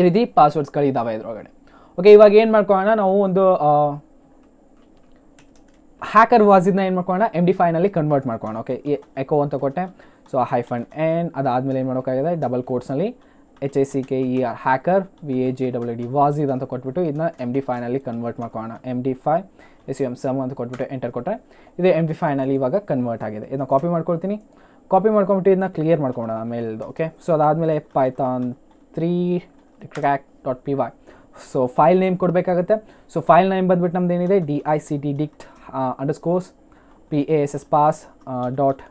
ಈ ರೀತಿ ಪಾಸ್ವರ್ಡ್ಸ್ಗಳಿದ್ದಾವೆ ಇದ್ರೊಳಗಡೆ ಓಕೆ ಇವಾಗ ಏನು ಮಾಡ್ಕೊಳ್ಳೋಣ ನಾವು ಒಂದು ಹ್ಯಾಕರ್ ವಾಸಿದ್ನ ಏನು ಮಾಡ್ಕೊಳ್ಳೋಣ ಎಮ್ ಡಿ ಫೈನಲ್ಲಿ ಕನ್ವರ್ಟ್ ಮಾಡ್ಕೊಳ್ಳೋಣ ಓಕೆ ಎಕೋ ಅಂತ ಕೊಟ್ಟೆ ಸೊ ಹೈಫಂಡ್ ಏನ್ ಅದಾದಮೇಲೆ ಏನು ಮಾಡೋಕ್ಕಾಗಿದೆ ಡಬಲ್ ಕೋರ್ಟ್ಸ್ನಲ್ಲಿ H I C K E R hacker V A J W D ಇದು ಅಂತ ಕೊಟ್ಬಿಟ್ಟು ಇದನ್ನ ಎಮ್ ಡಿ ಫೈನಲ್ಲಿ ಕನ್ವರ್ಟ್ ಮಾಡ್ಕೋಣ M D five S U M sum ಅಂತ ಕೊಟ್ಬಿಟ್ಟು ಎಂಟರ್ ಕೊಟ್ಟರೆ ಇದು ಎಮ್ ಡಿ ಫೈನಲ್ಲಿ ಇವಾಗ ಕನ್ವರ್ಟ್ ಆಗಿದೆ ಇದನ್ನ ಕಾಪಿ ಮಾಡ್ಕೊಳ್ತೀನಿ ಕಾಪಿ ಮಾಡ್ಕೊಂಬಿಟ್ಟು ಇದನ್ನ ಕ್ಲಿಯರ್ ಮಾಡ್ಕೊಳೋಣ ಮೇಲ್ದು ಓಕೆ ಸೊ ಅದಾದಮೇಲೆ python three track dot P Y so file name ಕೊಡಬೇಕಾಗುತ್ತೆ ಸೊ ಫೈಲ್ ನೇಮ್ ಬಂದ್ಬಿಟ್ಟು ನಮ್ದು ಏನಿದೆ D I C D dict underscores P A S S pass dot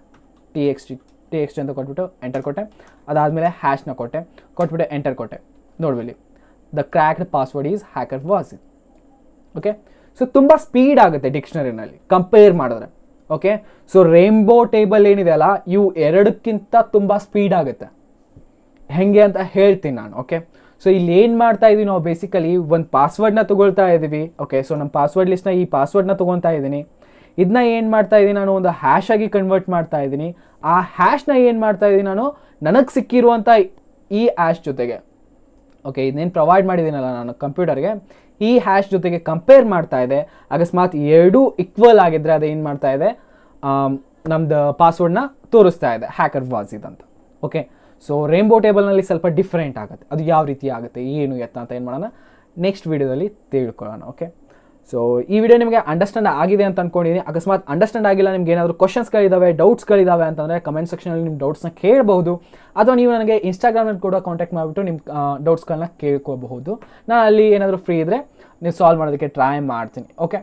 T X D T X ಅಂತ ಕೊಟ್ಬಿಟ್ಟು ಎಂಟರ್ ಕೊಟ್ಟೆ ಅದಾದಮೇಲೆ ಹ್ಯಾಶ್ನ ಕೊಟ್ಟೆ ಕೊಟ್ಬಿಟ್ಟು ಎಂಟರ್ ಕೊಟ್ಟೆ ನೋಡ್ಬಿಡಿ the cracked password is hacker was okay so ತುಂಬ ಸ್ಪೀಡ್ ಆಗುತ್ತೆ ಡಿಕ್ಷನರಿನಲ್ಲಿ ಕಂಪೇರ್ ಮಾಡಿದ್ರೆ ಓಕೆ ಸೊ ರೇನ್ಬೋ ಟೇಬಲ್ ಏನಿದೆ ಅಲ್ಲ ಇವು ಎರಡಕ್ಕಿಂತ ತುಂಬ ಸ್ಪೀಡ್ ಆಗುತ್ತೆ ಹೇಗೆ ಅಂತ ಹೇಳ್ತೀನಿ ನಾನು ಓಕೆ ಸೊ ಇಲ್ಲಿ ಏನು ಮಾಡ್ತಾ ಇದೀವಿ ನಾವು ಬೇಸಿಕಲಿ ಒಂದು ಪಾಸ್ವರ್ಡ್ನ ತೊಗೊಳ್ತಾ ಇದ್ದೀವಿ ಓಕೆ ಸೊ ನಮ್ಮ ಪಾಸ್ವರ್ಡ್ ಲಿಸ್ಟ್ನ ಈ ಪಾಸ್ವರ್ಡ್ನ ತೊಗೊತಾ ಇದ್ದೀನಿ ಇದನ್ನ ಏನು ಮಾಡ್ತಾ ಇದ್ದೀನಿ ನಾನು ಒಂದು ಹ್ಯಾಶ್ ಆಗಿ ಕನ್ವರ್ಟ್ ಮಾಡ್ತಾ ಇದ್ದೀನಿ ಆ ಹ್ಯಾಶ್ನ ಏನು ಮಾಡ್ತಾ ಇದ್ದೀನಿ ನಾನು ನನಗೆ ಸಿಕ್ಕಿರುವಂಥ ಈ ಹ್ಯಾಶ್ ಜೊತೆಗೆ ಓಕೆ ಇದನ್ನೇನು ಪ್ರೊವೈಡ್ ಮಾಡಿದ್ದೀನಲ್ಲ ನಾನು ಕಂಪ್ಯೂಟರ್ಗೆ ಈ ಹ್ಯಾಶ್ ಜೊತೆಗೆ ಕಂಪೇರ್ ಮಾಡ್ತಾ ಇದೆ ಅಕಸ್ಮಾತ್ ಎರಡೂ ಈಕ್ವಲ್ ಆಗಿದ್ದರೆ ಅದು ಏನು ಮಾಡ್ತಾ ಇದೆ ನಮ್ಮದು ಪಾಸ್ವರ್ಡ್ನ ತೋರಿಸ್ತಾ ಇದೆ ಹ್ಯಾಕರ್ ವಾಸ್ ಅಂತ ಓಕೆ ಸೊ ರೇನ್ಬೋ ಟೇಬಲ್ನಲ್ಲಿ ಸ್ವಲ್ಪ ಡಿಫ್ರೆಂಟ್ ಆಗುತ್ತೆ ಅದು ಯಾವ ರೀತಿ ಆಗುತ್ತೆ ಏನು ಎತ್ತ ಅಂತ ಏನು ಮಾಡೋಣ ನೆಕ್ಸ್ಟ್ ವೀಡಿಯೋದಲ್ಲಿ ತಿಳ್ಕೊಳ್ಳೋಣ ಓಕೆ ಸೊ ಈ ವಿಡಿಯೋ ನಿಮಗೆ ಅಂಡರ್ಸ್ಟ್ಯಾಂಡ್ ಆಗಿದೆ ಅಂತ ಅಂದ್ಕೊಂಡಿದ್ದೀನಿ ಅಕಸ್ಮಾತ್ ಅಂಡರ್ಸ್ಟ್ಯಾಂಡ್ ಆಗಿಲ್ಲ ನಿಮ್ಗೆ ಏನಾದರೂ ಕ್ವಶನ್ಸ್ಗಳಿದ್ದಾವೆ ಡೌಟ್ಸ್ಗಳಿದ್ದಾವೆ ಅಂತಂದರೆ ಕಮೆಂಟ್ ಸೆಕ್ಷನಲ್ಲಿ ನಿಮ್ಮ ಡೌಟ್ಸ್ನ ಕೇಳಬಹುದು ಅಥವಾ ನೀವು ನನಗೆ ಇನ್ಸ್ಟಾಗ್ರಾಮಲ್ಲಿ ಕೂಡ ಕಾಂಟ್ಯಾಕ್ಟ್ ಮಾಡಿಬಿಟ್ಟು ನಿಮ್ಮ ಡೌಟ್ಸ್ಗಳನ್ನ ಕೇಳ್ಕೋಬಹುದು ನಾನು ಅಲ್ಲಿ ಏನಾದರೂ ಫ್ರೀ ಇದ್ದರೆ ನೀವು ಸಾಲ್ವ್ ಮಾಡೋದಕ್ಕೆ ಟ್ರೈ ಮಾಡ್ತೀನಿ okay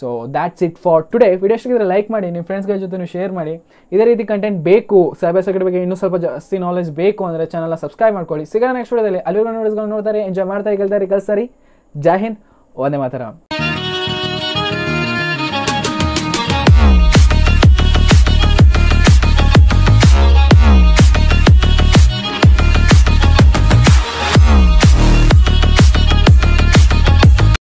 so that's it for today video ಇಷ್ಟಕ್ಕಿದ್ರೆ ಲೈಕ್ ಮಾಡಿ ನಿಮ್ಮ ಫ್ರೆಂಡ್ಸ್ಗಳ ಜೊತೆ ಶೇರ್ ಮಾಡಿ ಇದೇ ರೀತಿ ಕಂಟೆಂಟ್ ಬೇಕು ಸೈಬರ್ ಸೆಕ್ಯೂರಿಟಿ ಬಗ್ಗೆ ಇನ್ನೂ ಸ್ವಲ್ಪ ಜಾಸ್ತಿ ನಾಲೆಜ್ ಬೇಕು ಅಂದರೆ ಚಾನಲ್ನ ಸಬ್ಸ್ಕ್ರೈಬ್ ಮಾಡ್ಕೊಳ್ಳಿ ಸಿಗೋಣ ನೆಕ್ಸ್ಟ್ ವಿಡಿಯೋದಲ್ಲಿ ಅಲ್ಲಿ ನೋಡಿಸ್ಗಳು ನೋಡ್ತಾರೆ ಎಂಜಾಯ್ ಮಾಡ್ತಾರೆ ಕೇಳ್ತಾರೆ ಕಲ್ಸರಿ ಜೈ ಹಿಂದ್ ඕන මතරම්.